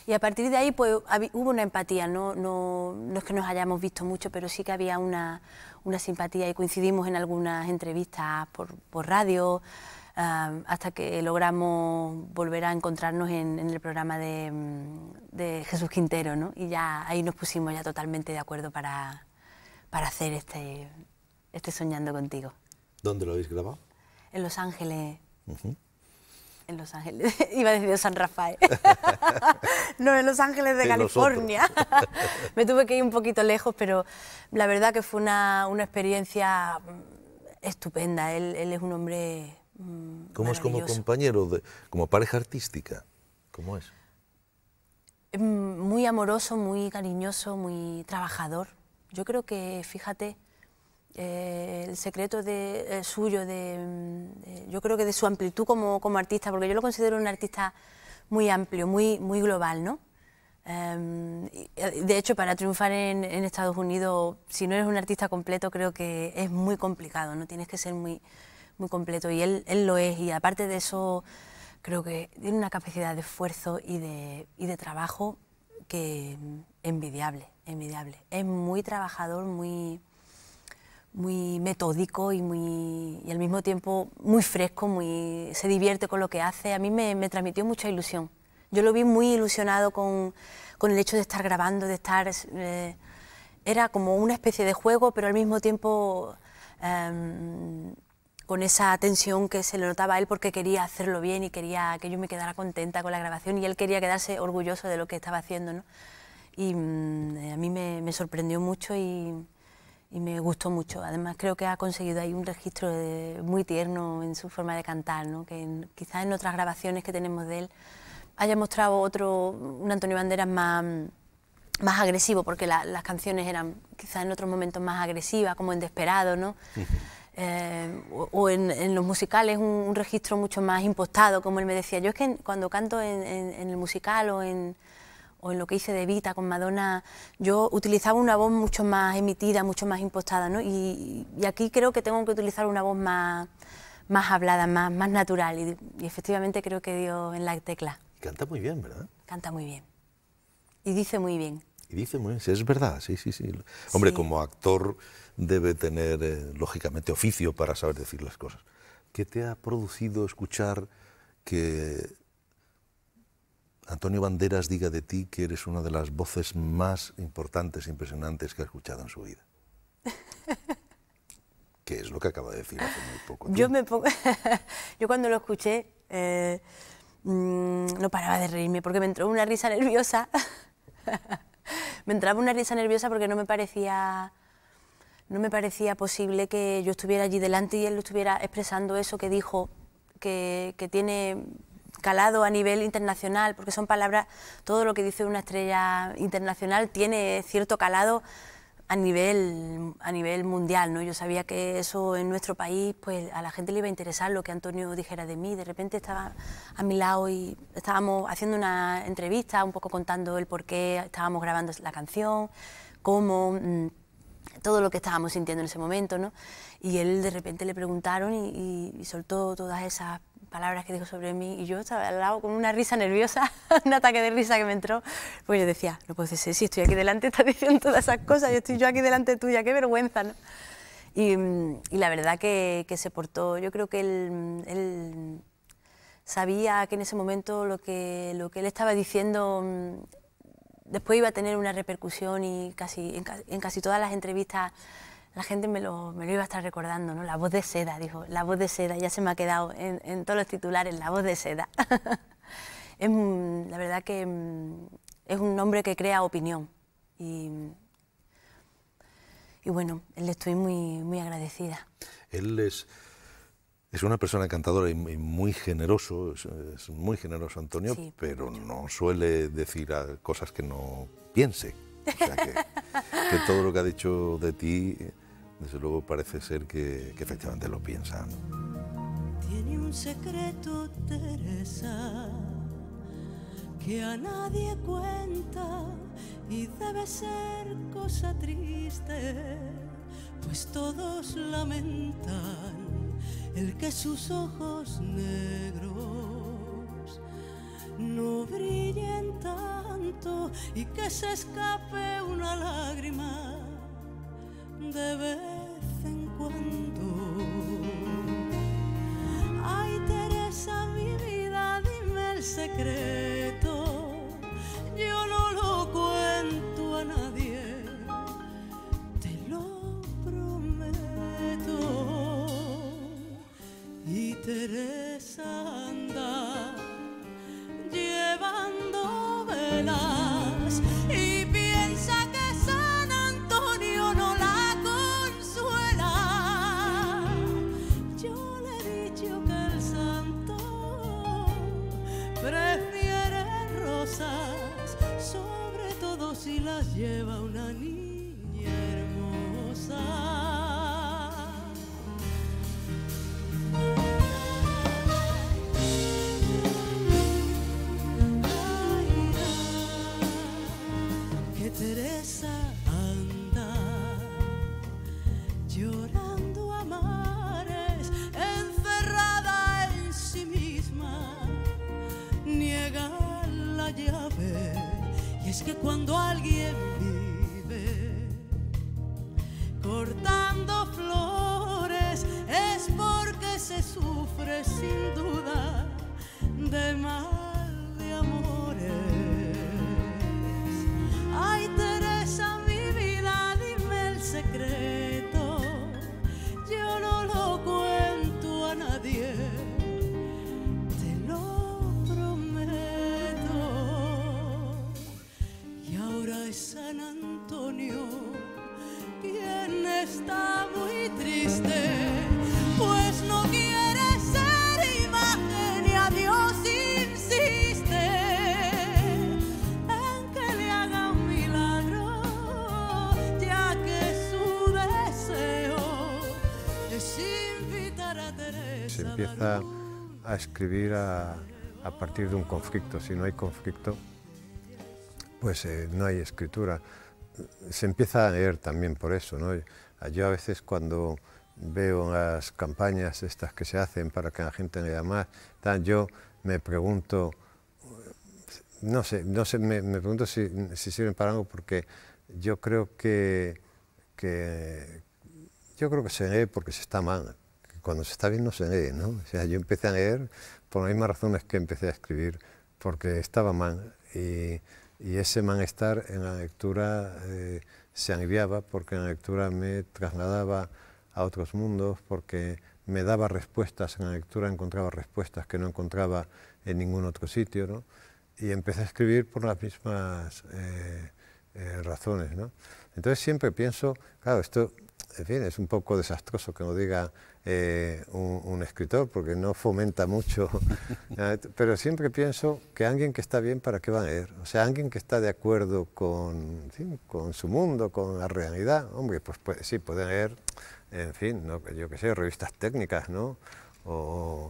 B: Y a partir de ahí pues, hubo una empatía, no, no, no, es que nos hayamos visto mucho, pero sí que había una, una simpatía y coincidimos en algunas entrevistas por, por radio hasta que logramos volver a encontrarnos en, el programa mm, de, Jesús Quintero, ¿no? Y ya ahí nos pusimos ya totalmente de acuerdo para, para hacer este, este Soñando Contigo.
A: ¿Dónde lo habéis grabado?
B: En Los Ángeles. En Los Ángeles, iba a decir San Rafael. no,
C: en Los Ángeles de, California.
B: Me tuve que ir un poquito lejos, pero la verdad que fue una, experiencia mm, estupenda. él, es un hombre Mm,
A: ¿Cómo es como compañero, de, como pareja artística? ¿Cómo es?
B: Mm, muy amoroso, muy cariñoso, muy trabajador. Yo creo que, fíjate, eh, el secreto de, eh, suyo, de, mm, eh, yo creo que de su amplitud como, como, artista, porque yo lo considero un artista muy amplio, muy, muy global, ¿no? Em, de hecho, para triunfar en, en Estados Unidos, si no eres un artista completo, creo que es muy complicado, ¿no? Tienes que ser muy, muy completo y él, lo es y aparte de eso creo que tiene una capacidad de esfuerzo y de, y de trabajo que mm, envidiable, envidiable. Es muy trabajador, muy, muy metódico y, muy, y al mismo tiempo muy fresco, muy, se divierte con lo que hace. A mí me, transmitió mucha ilusión. Yo lo vi muy ilusionado con, el hecho de estar grabando, de estar... Eh, era como una especie de juego, pero al mismo tiempo... Em, con esa tensión que se le notaba a él porque quería hacerlo bien y quería que yo me quedara contenta con la grabación y él quería quedarse orgulloso de lo que estaba haciendo. ¿no? Y mm, eh, a mí me, sorprendió mucho y, y, me gustó mucho. Además creo que ha conseguido ahí un registro muy tierno en su forma de cantar, ¿no? que quizás en otras grabaciones que tenemos de él haya mostrado otro, un Antonio Banderas más más agresivo, porque las canciones eran quizás en otros momentos más agresivas, como en Desesperado ¿no? Eh, o, en, los musicales un, registro mucho más impostado, como él me decía. Yo es que cuando canto en, el musical o en, o en lo que hice de Vita con Madonna, yo utilizaba una voz mucho más emitida, mucho más impostada, ¿no? Y, aquí creo que tengo que utilizar una voz más, más hablada, más, más natural, y, efectivamente creo que dio en la tecla.
A: Canta muy bien, ¿verdad?
B: Canta muy bien. Y dice muy bien.
A: Y dice muy bien, sí, es verdad, sí, sí, sí. Hombre, como actor debe tener, eh, lógicamente, oficio para saber decir las cosas. ¿Qué te ha producido escuchar que Antonio Banderas diga de ti que eres una de las voces más importantes e impresionantes que ha escuchado en su vida? qué es lo que acaba de decir hace muy
C: poco. Yo,
B: cuando lo escuché eh, mm, no paraba de reírme porque me entró una risa nerviosa. me entraba una risa nerviosa porque no me parecía no me parecía posible que yo estuviera allí delante y él estuviera expresando eso que dijo, que, tiene calado a nivel internacional, porque son palabras, todo lo que dice una estrella internacional tiene cierto calado a nivel, a nivel mundial, ¿no? Yo sabía que eso en nuestro país, pues a la gente le iba a interesar lo que Antonio dijera de mí. De repente estaba a mi lado y estábamos haciendo una entrevista, un poco contando el por qué estábamos grabando la canción, cómo... Mm, todo lo que estábamos sintiendo en ese momento, ¿no? Y él de repente le preguntaron y, soltó todas esas palabras que dijo sobre mí y yo estaba al lado con una risa nerviosa, un ataque de risa que me entró, pues yo decía, no puedes decir, si estoy aquí delante, estás diciendo todas esas cosas, yo estoy yo aquí delante tuya, qué vergüenza, ¿no? Y, la verdad que, se portó, yo creo que él, él, sabía que en ese momento lo que, lo que él estaba diciendo después iba a tener una repercusión y casi, en, casi todas las entrevistas la gente me lo, iba a estar recordando, ¿no? La voz de seda, dijo, la voz de seda, ya se me ha quedado en, todos los titulares, la voz de seda. es, la verdad que mm, es un nombre que crea opinión y, bueno, le estoy muy, muy agradecida.
A: Él es... Es una persona encantadora y muy generoso, es muy generoso Antonio, pero no suele decir cosas que no piense. O sea que, todo lo que ha dicho de ti, desde luego parece ser que, que efectivamente lo piensa.
C: Tiene un secreto, Teresa, que a nadie cuenta y debe ser cosa triste, pues todos lamentan el que sus ojos negros no brillen tanto y que se escape una lágrima de vez en cuando. Ay, Teresa, mi vida, dime el secreto, yo no lo Teresa anda llevando velas y piensa que San Antonio no la consuela. Yo le he dicho que el santo prefiere rosas, sobre todo si las lleva una niña hermosa. es que cuando alguien vive cortando flores es porque se sufre sin duda de mal de amores. está muy triste, pues no quiere ser imagen y a Dios insiste en que le haga un milagro, ya que su deseo es invitar a Teresa. Se empieza
D: a escribir a, partir de un conflicto, si no hay conflicto, pues eh, no hay escritura. Se empieza a leer también por eso, ¿no? Yo a veces cuando veo las campañas estas que se hacen para que la gente lea más, yo me pregunto, no sé, no me, pregunto si, sirven para algo porque yo creo que, yo creo que se lee porque se está mal. Cuando se está bien no se lee, ¿no? sea, yo empecé a leer por las mismas razones que empecé a escribir, porque estaba mal y, ese malestar en la lectura... Eh, se aliviaba porque en la lectura me trasladaba a otros mundos, porque me daba respuestas en la lectura, encontraba respuestas que no encontraba en ningún otro sitio, Y empecé a escribir por las mismas eh, eh, razones, Entonces siempre pienso, claro, esto, en fin, es un poco desastroso que no diga eh, un, escritor, porque no fomenta mucho. Ah, pero siempre pienso que alguien que está bien, ¿para qué va a leer? O sea, alguien que está de acuerdo con, su mundo, con la realidad. Hombre, pues, sí, puede leer, en fin, yo que sé, revistas técnicas, ¿no? O,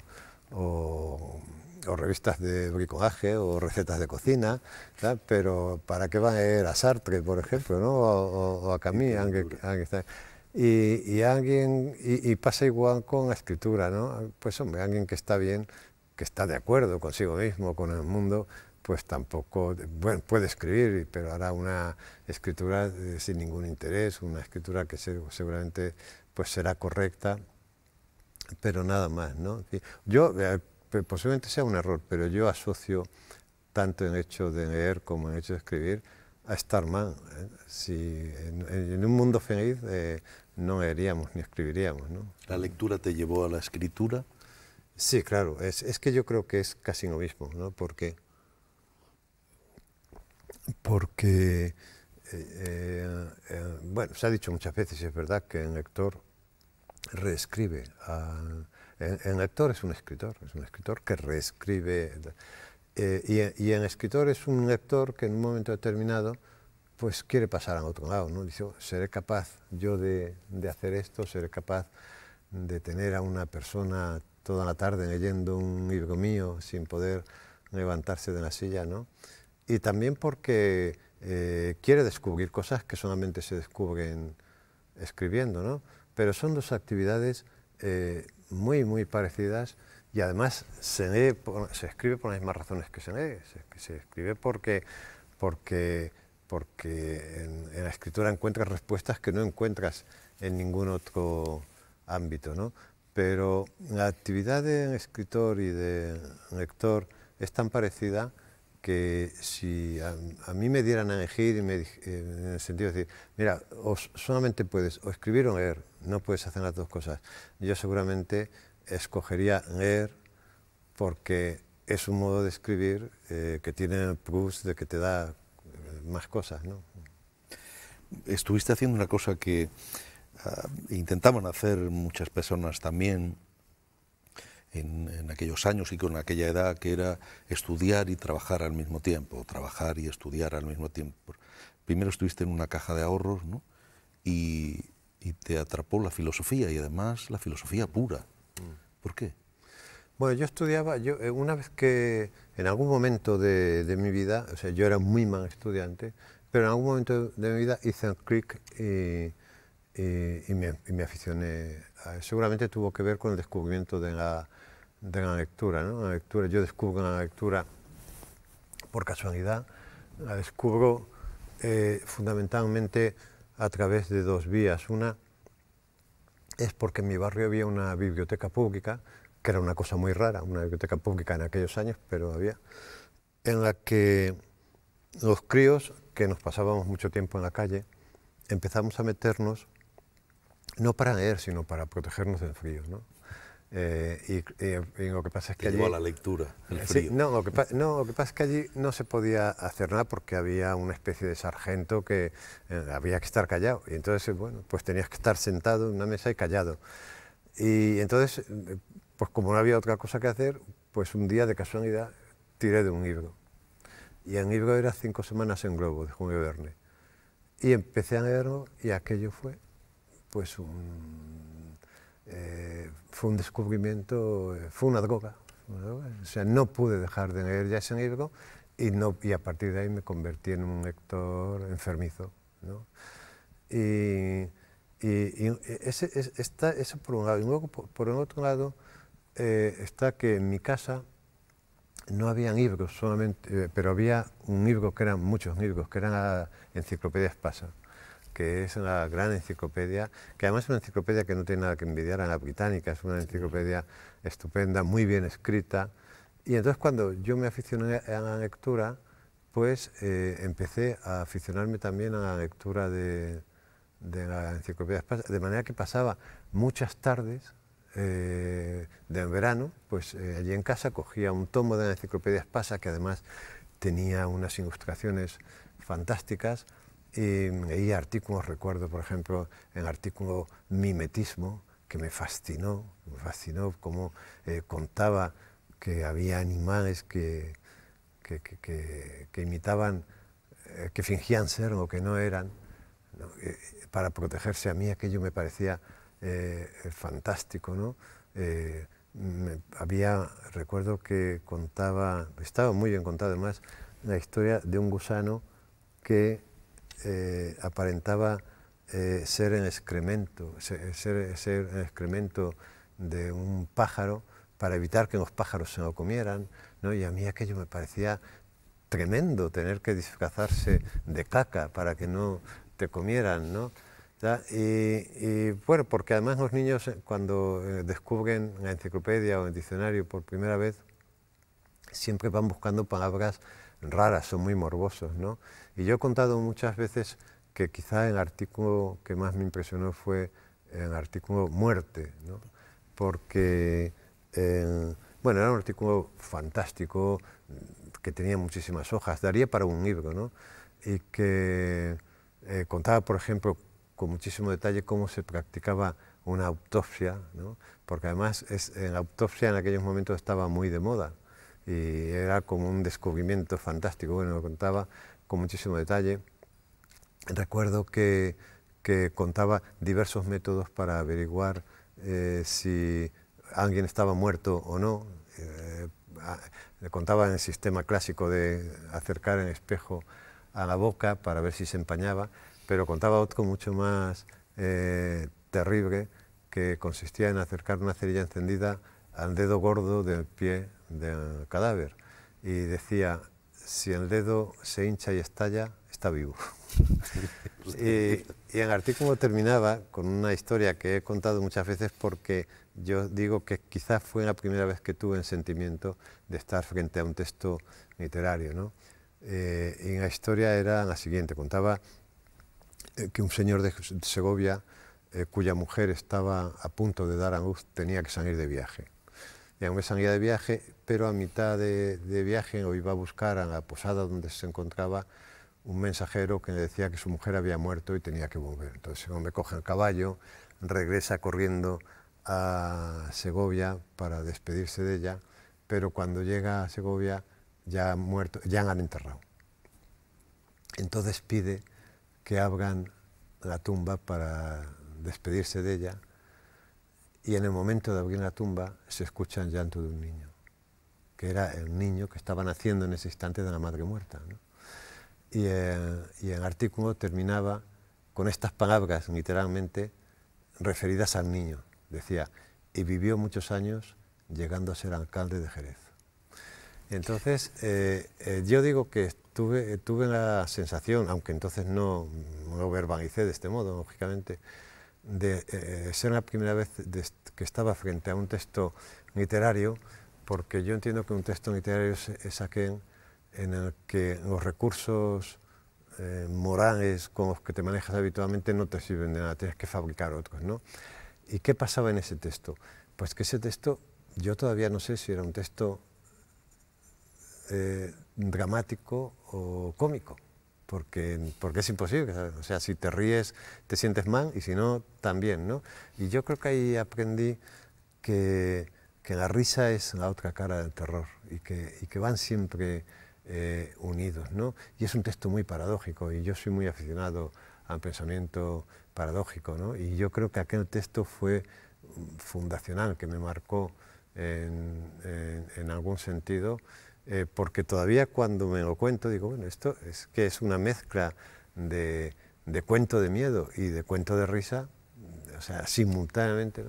D: revistas de bricolaje o recetas de cocina, pero ¿para qué va a leer a Sartre, por ejemplo, o, a Camus? Alguien, está... Y, alguien, y, pasa igual con la escritura, ¿no? Pues hombre, alguien que está bien, que está de acuerdo consigo mismo, con el mundo, pues tampoco, bueno, puede escribir, pero hará una escritura eh, sin ningún interés, una escritura que seguramente pues será correcta, pero nada más, ¿no? Yo, eh, posiblemente sea un error, pero yo asocio tanto en el hecho de leer como en el hecho de escribir a estar mal. ¿eh? Si en, un mundo feliz no leeríamos ni escribiríamos. ¿La lectura te llevó a la escritura? Sí, claro. Es, que yo creo que es casi lo mismo, ¿no? Porque, porque eh, eh, eh, bueno, se ha dicho muchas veces, y es verdad, que el lector reescribe. el, lector es un escritor, es un escritor que reescribe. y el escritor es un lector que en un momento determinado pues quiere pasar a otro lado, ¿no? Dice, oh, seré capaz yo de, hacer esto, seré capaz de tener a una persona toda la tarde leyendo un libro mío sin poder levantarse de la silla, ¿no? Y también porque eh, quiere descubrir cosas que solamente se descubren escribiendo, ¿no? Pero son dos actividades eh, muy, muy parecidas y además se, lee se escribe por las mismas razones que se lee, se, se escribe porque, porque porque en, la escritura encuentras respuestas que no encuentras en ningún otro ámbito. Pero la actividad de escritor y de lector es tan parecida que si a, mí me dieran a elegir eh, en el sentido de decir, mira, solamente puedes o escribir o leer, no puedes hacer las dos cosas, yo seguramente escogería leer porque es un modo de escribir eh, que tiene el plus de que te da más cosas. ¿no?
A: Estuviste haciendo una cosa que ah, intentaban hacer muchas personas también en, aquellos años y con aquella edad, que era estudiar y trabajar al mismo tiempo, trabajar y estudiar al mismo tiempo. Primero estuviste en una caja de ahorros ¿no? y, y te atrapó la filosofía y además la filosofía pura. Mm. ¿Por qué? Bueno, yo
D: estudiaba, eh, una vez que en algún momento de, mi vida, o sea, yo era muy mal estudiante, pero en algún momento de, mi vida hice un clic y, me, aficioné. seguramente tuvo que ver con el descubrimiento de la, lectura, lectura, yo descubro la lectura por casualidad, la descubro eh, fundamentalmente a través de dos vías. Una es porque en mi barrio había una biblioteca pública que era una cosa muy rara, una biblioteca pública en aquellos años, pero había, en la que los críos, que nos pasábamos mucho tiempo en la calle, empezamos a meternos, no para leer, sino para protegernos del frío. Eh, y, lo que pasa es que... Allí, a la
A: lectura, el frío.
D: no, lo que, pasa es que allí no se podía hacer nada porque había una especie de sargento que eh, había que estar callado. Y entonces, bueno, pues tenías que estar sentado en una mesa y callado. Y entonces pues como no había otra cosa que hacer, pues un día de casualidad tiré de un libro. Y el libro era Cinco semanas en globo, de Julio Verne. Y empecé a leerlo y aquello fue, pues un, eh, fue un descubrimiento, eh, fue una droga, O sea, no pude dejar de leer ya ese libro y, no, y a partir de ahí me convertí en un lector enfermizo. Y, ese, por un lado. Y luego, por, por otro lado, eh, está que en mi casa no habían libros solamente, eh, pero había un libro que eran muchos libros, que eran la Enciclopedia Espasa, que es una gran enciclopedia, que además es una enciclopedia que no tiene nada que envidiar a la británica, es una enciclopedia estupenda, muy bien escrita. Y entonces cuando yo me aficioné a la lectura, pues eh, empecé a aficionarme también a la lectura de, de la enciclopedia Espasa, de manera que pasaba muchas tardes de eh, verano, pues eh, allí en casa cogía un tomo de la enciclopedia Espasa, que además tenía unas ilustraciones fantásticas, y leía artículos, recuerdo por ejemplo el artículo Mimetismo, que me fascinó, me fascinó cómo eh, contaba que había animales que, que, imitaban, que fingían ser o que no eran, para protegerse a mí aquello me parecía eh, fantástico, ¿no? Eh, había, recuerdo que contaba, estaba muy bien contado además, la historia de un gusano que eh, aparentaba ser en excremento, ser, ser excremento de un pájaro para evitar que los pájaros se lo comieran, ¿no? Y a mí aquello me parecía tremendo tener que disfrazarse de caca para que no te comieran, ¿no? Y, eh, eh, bueno, porque además los niños eh, cuando descubren la enciclopedia o el diccionario por primera vez, siempre van buscando palabras raras, son muy morbosos, ¿no? Y yo he contado muchas veces que quizá el artículo que más me impresionó fue el artículo muerte, ¿no? Porque, bueno, era un artículo fantástico, mm, que tenía muchísimas hojas, daría para un libro, ¿no? Y que contaba, por ejemplo, con muchísimo detalle cómo se practicaba una autopsia, porque además en eh, la autopsia en aquellos momentos estaba muy de moda y era como un descubrimiento fantástico. Bueno, lo contaba con muchísimo detalle. Recuerdo que, contaba diversos métodos para averiguar eh, si alguien estaba muerto o no. Eh, le contaba el sistema clásico de acercar el espejo a la boca para ver si se empañaba pero contaba otro mucho más eh, terrible que consistía en acercar una cerilla encendida al dedo gordo del pie del cadáver y decía, si el dedo se hincha y estalla, está vivo. y, el artículo terminaba con una historia que he contado muchas veces porque yo digo que quizás fue la primera vez que tuve el sentimiento de estar frente a un texto literario. ¿no? Eh, y la historia era la siguiente, contaba eh, que un señor de Segovia, eh, cuya mujer estaba a punto de dar a luz, tenía que salir de viaje. Y aún me salía de viaje, pero a mitad de, viaje o iba a buscar a la posada donde se encontraba un mensajero que le decía que su mujer había muerto y tenía que volver. Entonces el hombre coge el caballo, regresa corriendo a Segovia para despedirse de ella, pero cuando llega a Segovia ya, muerto, ya han enterrado. Entonces pide que abran la tumba para despedirse de ella y en el momento de abrir la tumba se escucha el llanto de un niño, que era el niño que estaba naciendo en ese instante de la madre muerta. Eh, y, el artículo terminaba con estas palabras literalmente referidas al niño. Decía, y vivió muchos años llegando a ser alcalde de Jerez. Entonces, eh, eh, yo digo que eh, tuve, la sensación, aunque entonces no, no verbalicé de este modo, lógicamente, de eh, ser la primera vez que estaba frente a un texto literario, porque yo entiendo que un texto literario es, aquel en el que los recursos eh, morales con los que te manejas habitualmente no te sirven de nada, tienes que fabricar otros. ¿no? ¿Y qué pasaba en ese texto? Pues que ese texto, yo todavía no sé si era un texto dramático o cómico, porque, porque es imposible. O sea, si te ríes, te sientes mal y si no, también. ¿no? Y yo creo que ahí aprendí que, que la risa es la otra cara del terror y que, y que van siempre eh, unidos. ¿no? Y es un texto muy paradójico y yo soy muy aficionado al pensamiento paradójico. ¿no? Y yo creo que aquel texto fue fundacional, que me marcó en, en, en algún sentido. Eh, porque todavía cuando me lo cuento digo, bueno, esto es que es una mezcla de, cuento de miedo y de cuento de risa, o sea, simultáneamente.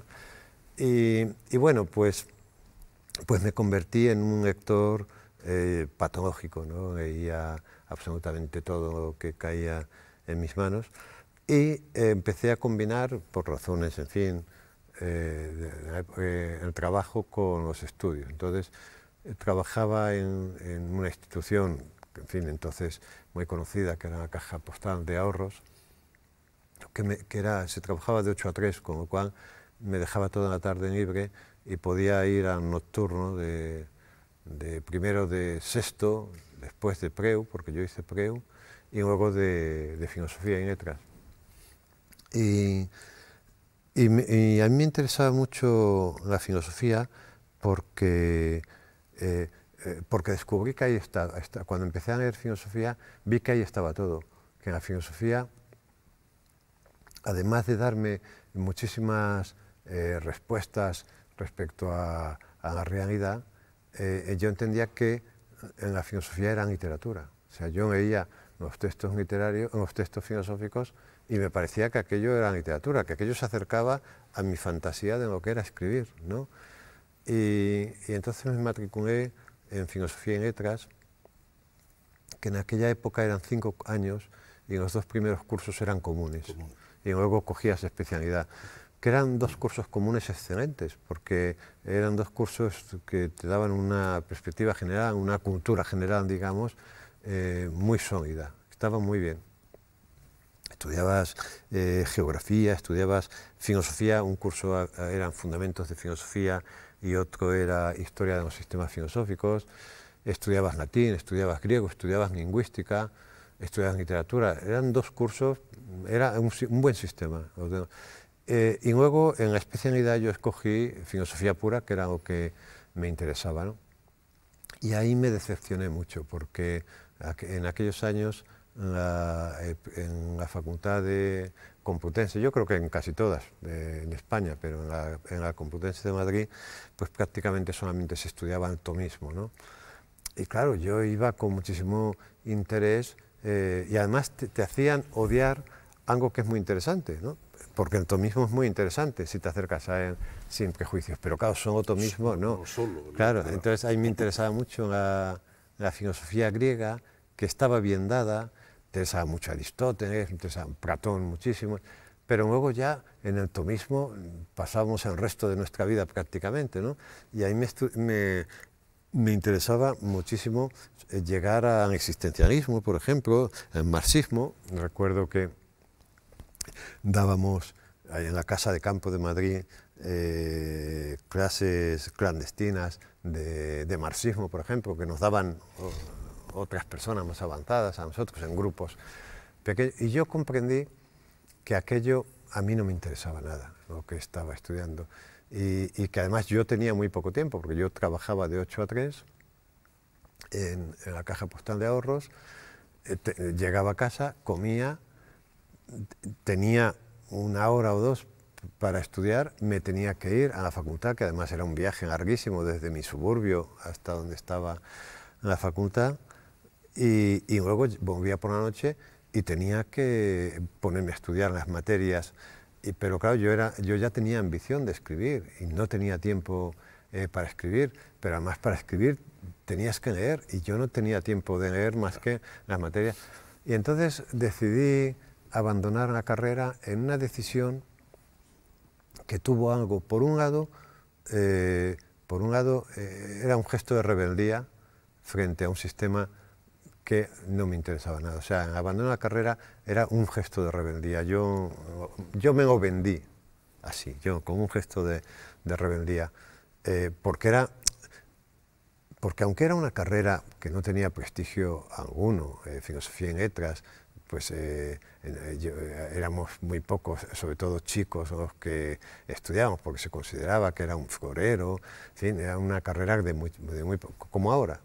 D: Y, bueno, pues, pues me convertí en un lector eh, patológico, ¿no? leía absolutamente todo lo que caía en mis manos y eh, empecé a combinar, por razones, en fin, el trabajo con los estudios. Entonces, trabajaba en, una institución, en fin, entonces muy conocida, que era la Caja Postal de Ahorros, que, era, se trabajaba de 8 a 3, con lo cual me dejaba toda la tarde libre y podía ir al nocturno de, primero de sexto, después de preu, porque yo hice preu, y luego de, filosofía y letras. y a mí me interesaba mucho la filosofía porque eh, eh, porque descubrí que ahí estaba, cuando empecé a leer filosofía, vi que ahí estaba todo, que en la filosofía, además de darme muchísimas eh, respuestas respecto a, la realidad, yo entendía que en la filosofía era literatura. O sea, yo leía los textos literarios, los textos filosóficos, y me parecía que aquello era literatura, que aquello se acercaba a mi fantasía de lo que era escribir, y, entonces me matriculé e en Filosofía y Letras, que en aquella época eran cinco años y los dos primeros cursos eran comunes. Y luego cogías especialidad, que eran dos cursos comunes excelentes, porque eran dos cursos que te daban una perspectiva general, una cultura general, digamos, eh, muy sólida. Estaba muy bien estudiabas eh, geografía, estudiabas filosofía, un curso eran fundamentos de filosofía, y otro era historia de los sistemas filosóficos. Estudiabas latín, estudiabas griego, estudiabas lingüística, estudiabas literatura. Eran dos cursos, era un, buen sistema. Eh, y luego en la especialidad yo escogí filosofía pura, que era lo que me interesaba. Y ahí me decepcioné mucho, porque en aquellos años en la Facultad de Complutense, yo creo que en casi todas en España, pero en la, en Complutense de Madrid, pues prácticamente solamente se estudiaba el ¿no? Y claro, yo iba con muchísimo interés eh, y además te, hacían odiar algo que es muy interesante, ¿no? Porque el tomismo es muy interesante si te acercas a él sin prejuicios, pero claro, son otomismo, ¿no? no claro, entonces ahí me interesaba mucho la filosofía griega, que estaba bien dada, interesaba mucho Aristóteles, me interesaba Platón muchísimo, pero luego ya en el tomismo pasábamos el resto de nuestra vida prácticamente, ¿no? Y ahí me, me, interesaba muchísimo eh, llegar al existencialismo, por ejemplo, al marxismo. Recuerdo que dábamos en la Casa de Campo de Madrid eh, clases clandestinas de, marxismo, por ejemplo, que nos daban... Oh, otras personas más avanzadas, a nosotros en grupos pequeños. Y yo comprendí que aquello a mí no me interesaba nada, lo que estaba estudiando. Y, que además yo tenía muy poco tiempo, porque yo trabajaba de 8 a 3 en, la caja postal de ahorros, eh, llegaba a casa, comía, tenía una hora o dos para estudiar, me tenía que ir a la facultad, que además era un viaje larguísimo desde mi suburbio hasta donde estaba la facultad. Y, luego volvía por la noche y tenía que ponerme a estudiar las materias. pero claro, yo, era, yo ya tenía ambición de escribir y no tenía tiempo eh, para escribir, pero además para escribir tenías que leer y yo no tenía tiempo de leer más que las materias. Y entonces decidí abandonar la carrera en una decisión que tuvo algo, por un lado, eh, por un lado eh, era un gesto de rebeldía frente a un sistema que no me interesaba nada. O sea, abandonar la carrera era un gesto de rebeldía. Yo, yo me lo vendí así, yo con un gesto de, rebeldía, eh, porque era porque aunque era una carrera que no tenía prestigio alguno, eh, filosofía en letras, pues eh, éramos muy pocos, sobre todo chicos, los que estudiábamos, porque se consideraba que era un florero, ¿sí? era una carrera de muy, de como ahora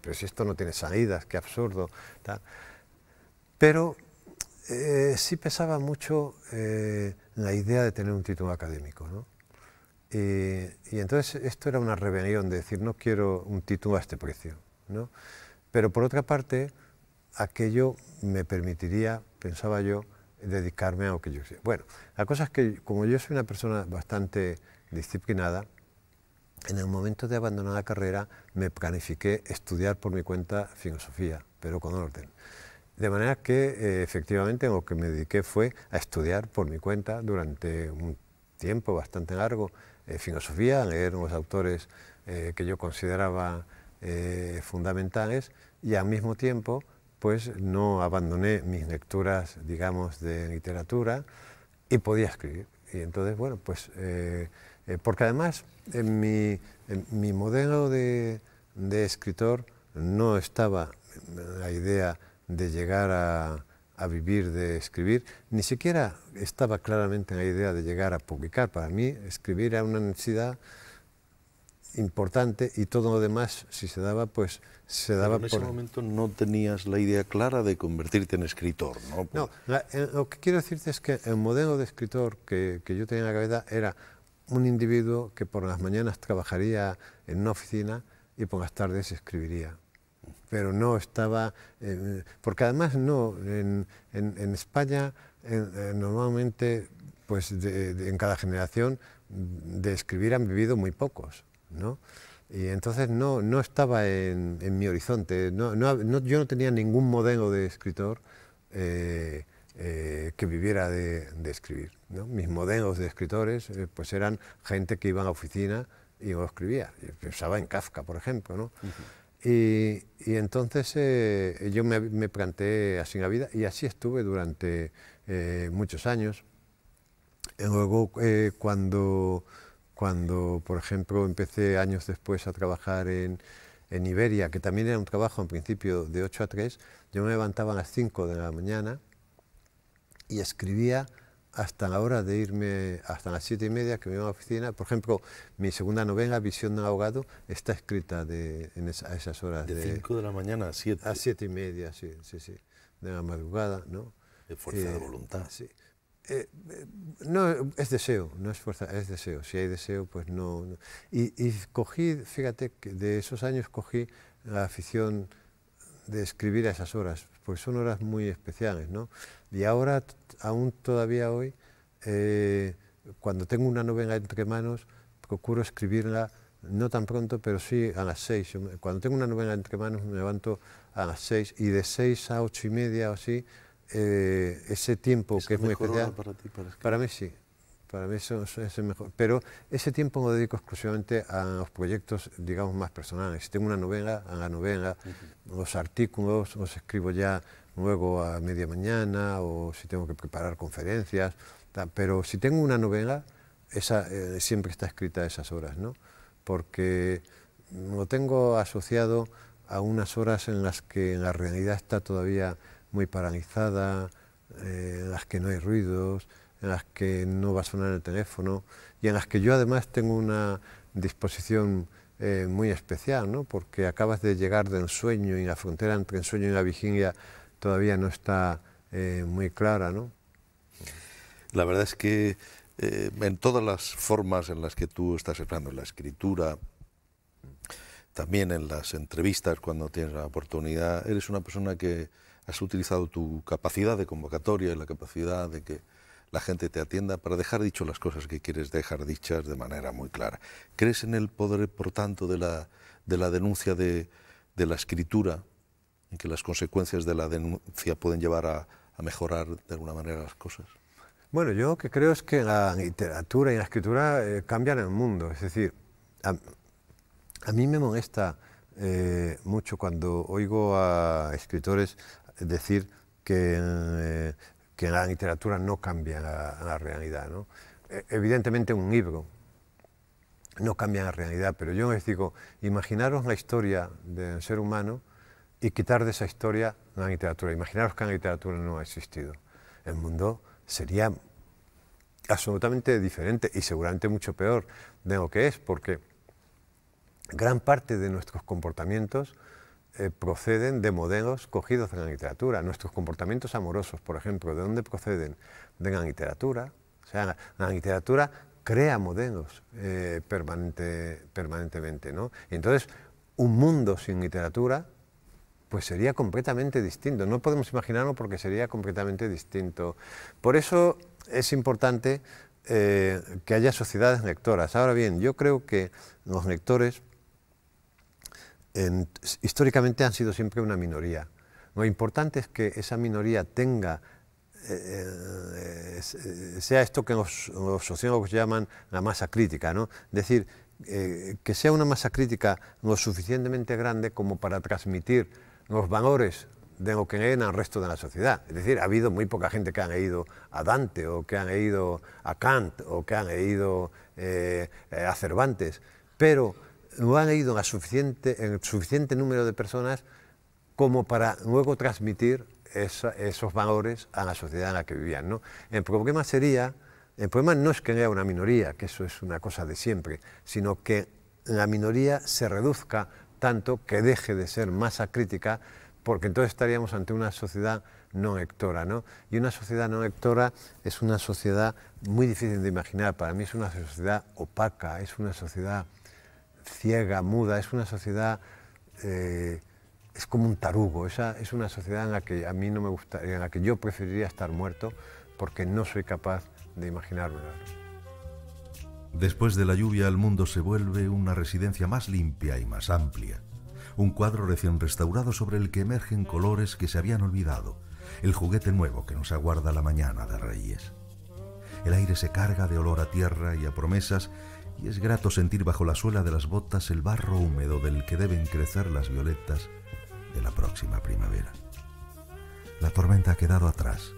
D: pero si esto no tiene salidas, qué absurdo. Pero eh, sí pesaba mucho eh, la idea de tener un título académico. Y, entonces esto era una rebelión de decir, no quiero un título a este precio. Pero por otra parte, aquello me permitiría, pensaba yo, dedicarme a lo que yo sé. Bueno, la cosa es que como yo soy una persona bastante disciplinada, en el momento de abandonar la carrera me planifiqué estudiar por mi cuenta filosofía, pero con orden. De manera que eh, efectivamente lo que me dediqué fue a estudiar por mi cuenta durante un tiempo bastante largo eh, filosofía, a leer unos autores eh, que yo consideraba fundamentales y al mismo tiempo pues no abandoné mis lecturas, digamos, de literatura y podía escribir. Y entonces, bueno, pues, porque además en mi, mi modelo de, escritor no estaba la idea de llegar a, vivir de escribir, ni siquiera estaba claramente la idea de llegar a publicar. Para mí escribir era una necesidad importante y todo lo demás, si se daba, pues se daba Pero en ese momento no tenías la idea clara de
A: convertirte en escritor, ¿no?
D: No, eh, lo que quiero decirte es que el modelo de escritor que, que yo tenía en la cabeza era un individuo que por las mañanas trabajaría en una oficina y por las tardes escribiría. Pero no estaba, eh, porque además no, en, España eh, normalmente, pues en cada generación de escribir han vivido muy pocos, Y entonces no, no estaba en, mi horizonte, no, no, yo no tenía ningún modelo de escritor eh, eh, que viviera de, escribir. Mis modelos de escritores eh, pues eran gente que iba a la oficina y no escribía. pensaba en Kafka, por ejemplo. y, entonces eh, yo me, me, planteé así la vida y así estuve durante muchos años. Y luego, cuando, cuando, por ejemplo, empecé años después a trabajar en, en Iberia, que también era un trabajo en principio de 8 a 3, yo me levantaba a las 5 de la mañana y escribía hasta la hora de irme, hasta las siete y media que me iba a la oficina. Por ejemplo, mi segunda novela, Visión de ahogado, está escrita de, en a esas horas. De 5 de, la mañana a siete? A siete y media, sí, sí, De la madrugada, ¿no? De fuerza de eh, voluntad. Sí. Eh, eh, no, es deseo, no es fuerza, es deseo. Si hay deseo, pues no. Y, y, cogí, fíjate, que de esos años cogí la afición de escribir a esas horas, pues son horas muy especiales, ¿no? Y ahora, aún todavía hoy, eh, cuando tengo una novela entre manos, procuro escribirla no tan pronto, pero sí a las seis. Cuando tengo una novela entre manos me levanto a las seis y de seis a ocho y media o así, eh, ese tiempo que es muy especial. para, para mí sí, para mí eso, es mejor. Pero ese tiempo lo dedico exclusivamente a los proyectos, digamos, más personales. Si tengo una novela, a la novela, los artículos los escribo ya luego a media mañana o si tengo que preparar conferencias. Pero si tengo una novela, esa, eh, siempre está escrita a esas horas, ¿no? Porque lo tengo asociado a unas horas en las que la realidad está todavía muy paralizada, eh, en las que no hay ruidos, en las que no va a sonar el teléfono y en las que yo además tengo una disposición eh, muy especial, ¿no? porque acabas de llegar del sueño y la frontera entre ensueño y la vigilia todavía no está eh, muy clara. ¿no?
A: La verdad es que eh, en todas las formas en las que tú estás hablando, en la escritura, también en las entrevistas cuando tienes la oportunidad, eres una persona que has utilizado tu capacidad de convocatoria y la capacidad de que la gente te atienda para dejar dicho las cosas que quieres dejar dichas de manera muy clara. ¿Crees en el poder, por tanto, de la, de la denuncia de, la escritura, en que las consecuencias de la denuncia pueden llevar a, mejorar de alguna manera las cosas?
D: Bueno, yo lo que creo es que la literatura y la escritura eh, cambian el mundo. Es decir, a, mí me molesta eh, mucho cuando oigo a escritores decir que eh, que la literatura no cambia la, realidad. E, evidentemente un libro no cambia la realidad, pero yo les digo, imaginaros la historia del ser humano y quitar de esa historia la literatura. Imaginaros que la literatura no ha existido. El mundo sería absolutamente diferente y seguramente mucho peor de lo que es, porque gran parte de nuestros comportamientos eh, proceden de modelos cogidos en la literatura. Nuestros comportamientos amorosos, por ejemplo, ¿de dónde proceden? De la literatura. O sea, la, literatura crea modelos eh, permanentemente. ¿no? entonces, un mundo sin literatura pues sería completamente distinto. No podemos imaginarlo porque sería completamente distinto. Por eso es importante eh, que haya sociedades lectoras. Ahora bien, yo creo que los lectores históricamente han sido siempre una minoría. Lo importante es que esa minoría tenga, eh, eh, eh, sea esto que los, sociólogos llaman la masa crítica, ¿no? Es decir, que sea una masa crítica lo suficientemente grande como para transmitir los valores de lo que leen al resto de la sociedad. Es decir, ha habido muy poca gente que ha leído a Dante o que ha leído a Kant o que ha leído a Cervantes, pero no han ido en suficiente, en suficiente número de personas como para luego transmitir esos valores a la sociedad en la que vivían. ¿no? El problema sería, el problema no es que haya una minoría, que eso es una cosa de siempre, sino que la minoría se reduzca tanto que deje de ser masa crítica, porque entonces estaríamos ante una sociedad no lectora. Y una sociedad no lectora es una sociedad muy difícil de imaginar, para mí es una sociedad opaca, es una sociedad ciega, muda, es una sociedad, eh, es como un tarugo, es una sociedad en la que a mí no me gusta, en la que yo preferiría estar muerto porque no soy capaz de imaginarlo.
A: Después de la lluvia el mundo se vuelve una residencia más limpia y más amplia. Un cuadro recién restaurado sobre el que emergen colores que se habían olvidado. El juguete nuevo que nos aguarda la mañana de Reyes. El aire se carga de olor a tierra y a promesas y es grato sentir bajo la suela de las botas el barro húmedo del que deben crecer las violetas de la próxima primavera. La tormenta ha quedado atrás.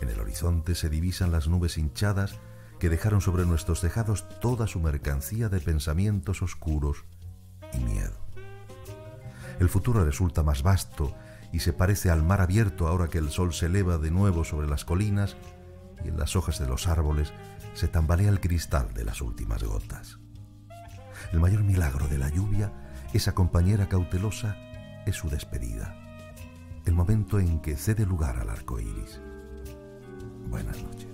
A: En el horizonte se divisan las nubes hinchadas que dejaron sobre nuestros tejados toda su mercancía de pensamientos oscuros y miedo. El futuro resulta más vasto y se parece al mar abierto ahora que el sol se eleva de nuevo sobre las colinas y en las hojas de los árboles se tambalea el cristal de las últimas gotas. El mayor milagro de la lluvia, esa compañera cautelosa, es su despedida. El momento en que cede lugar al arco iris. Buenas noches.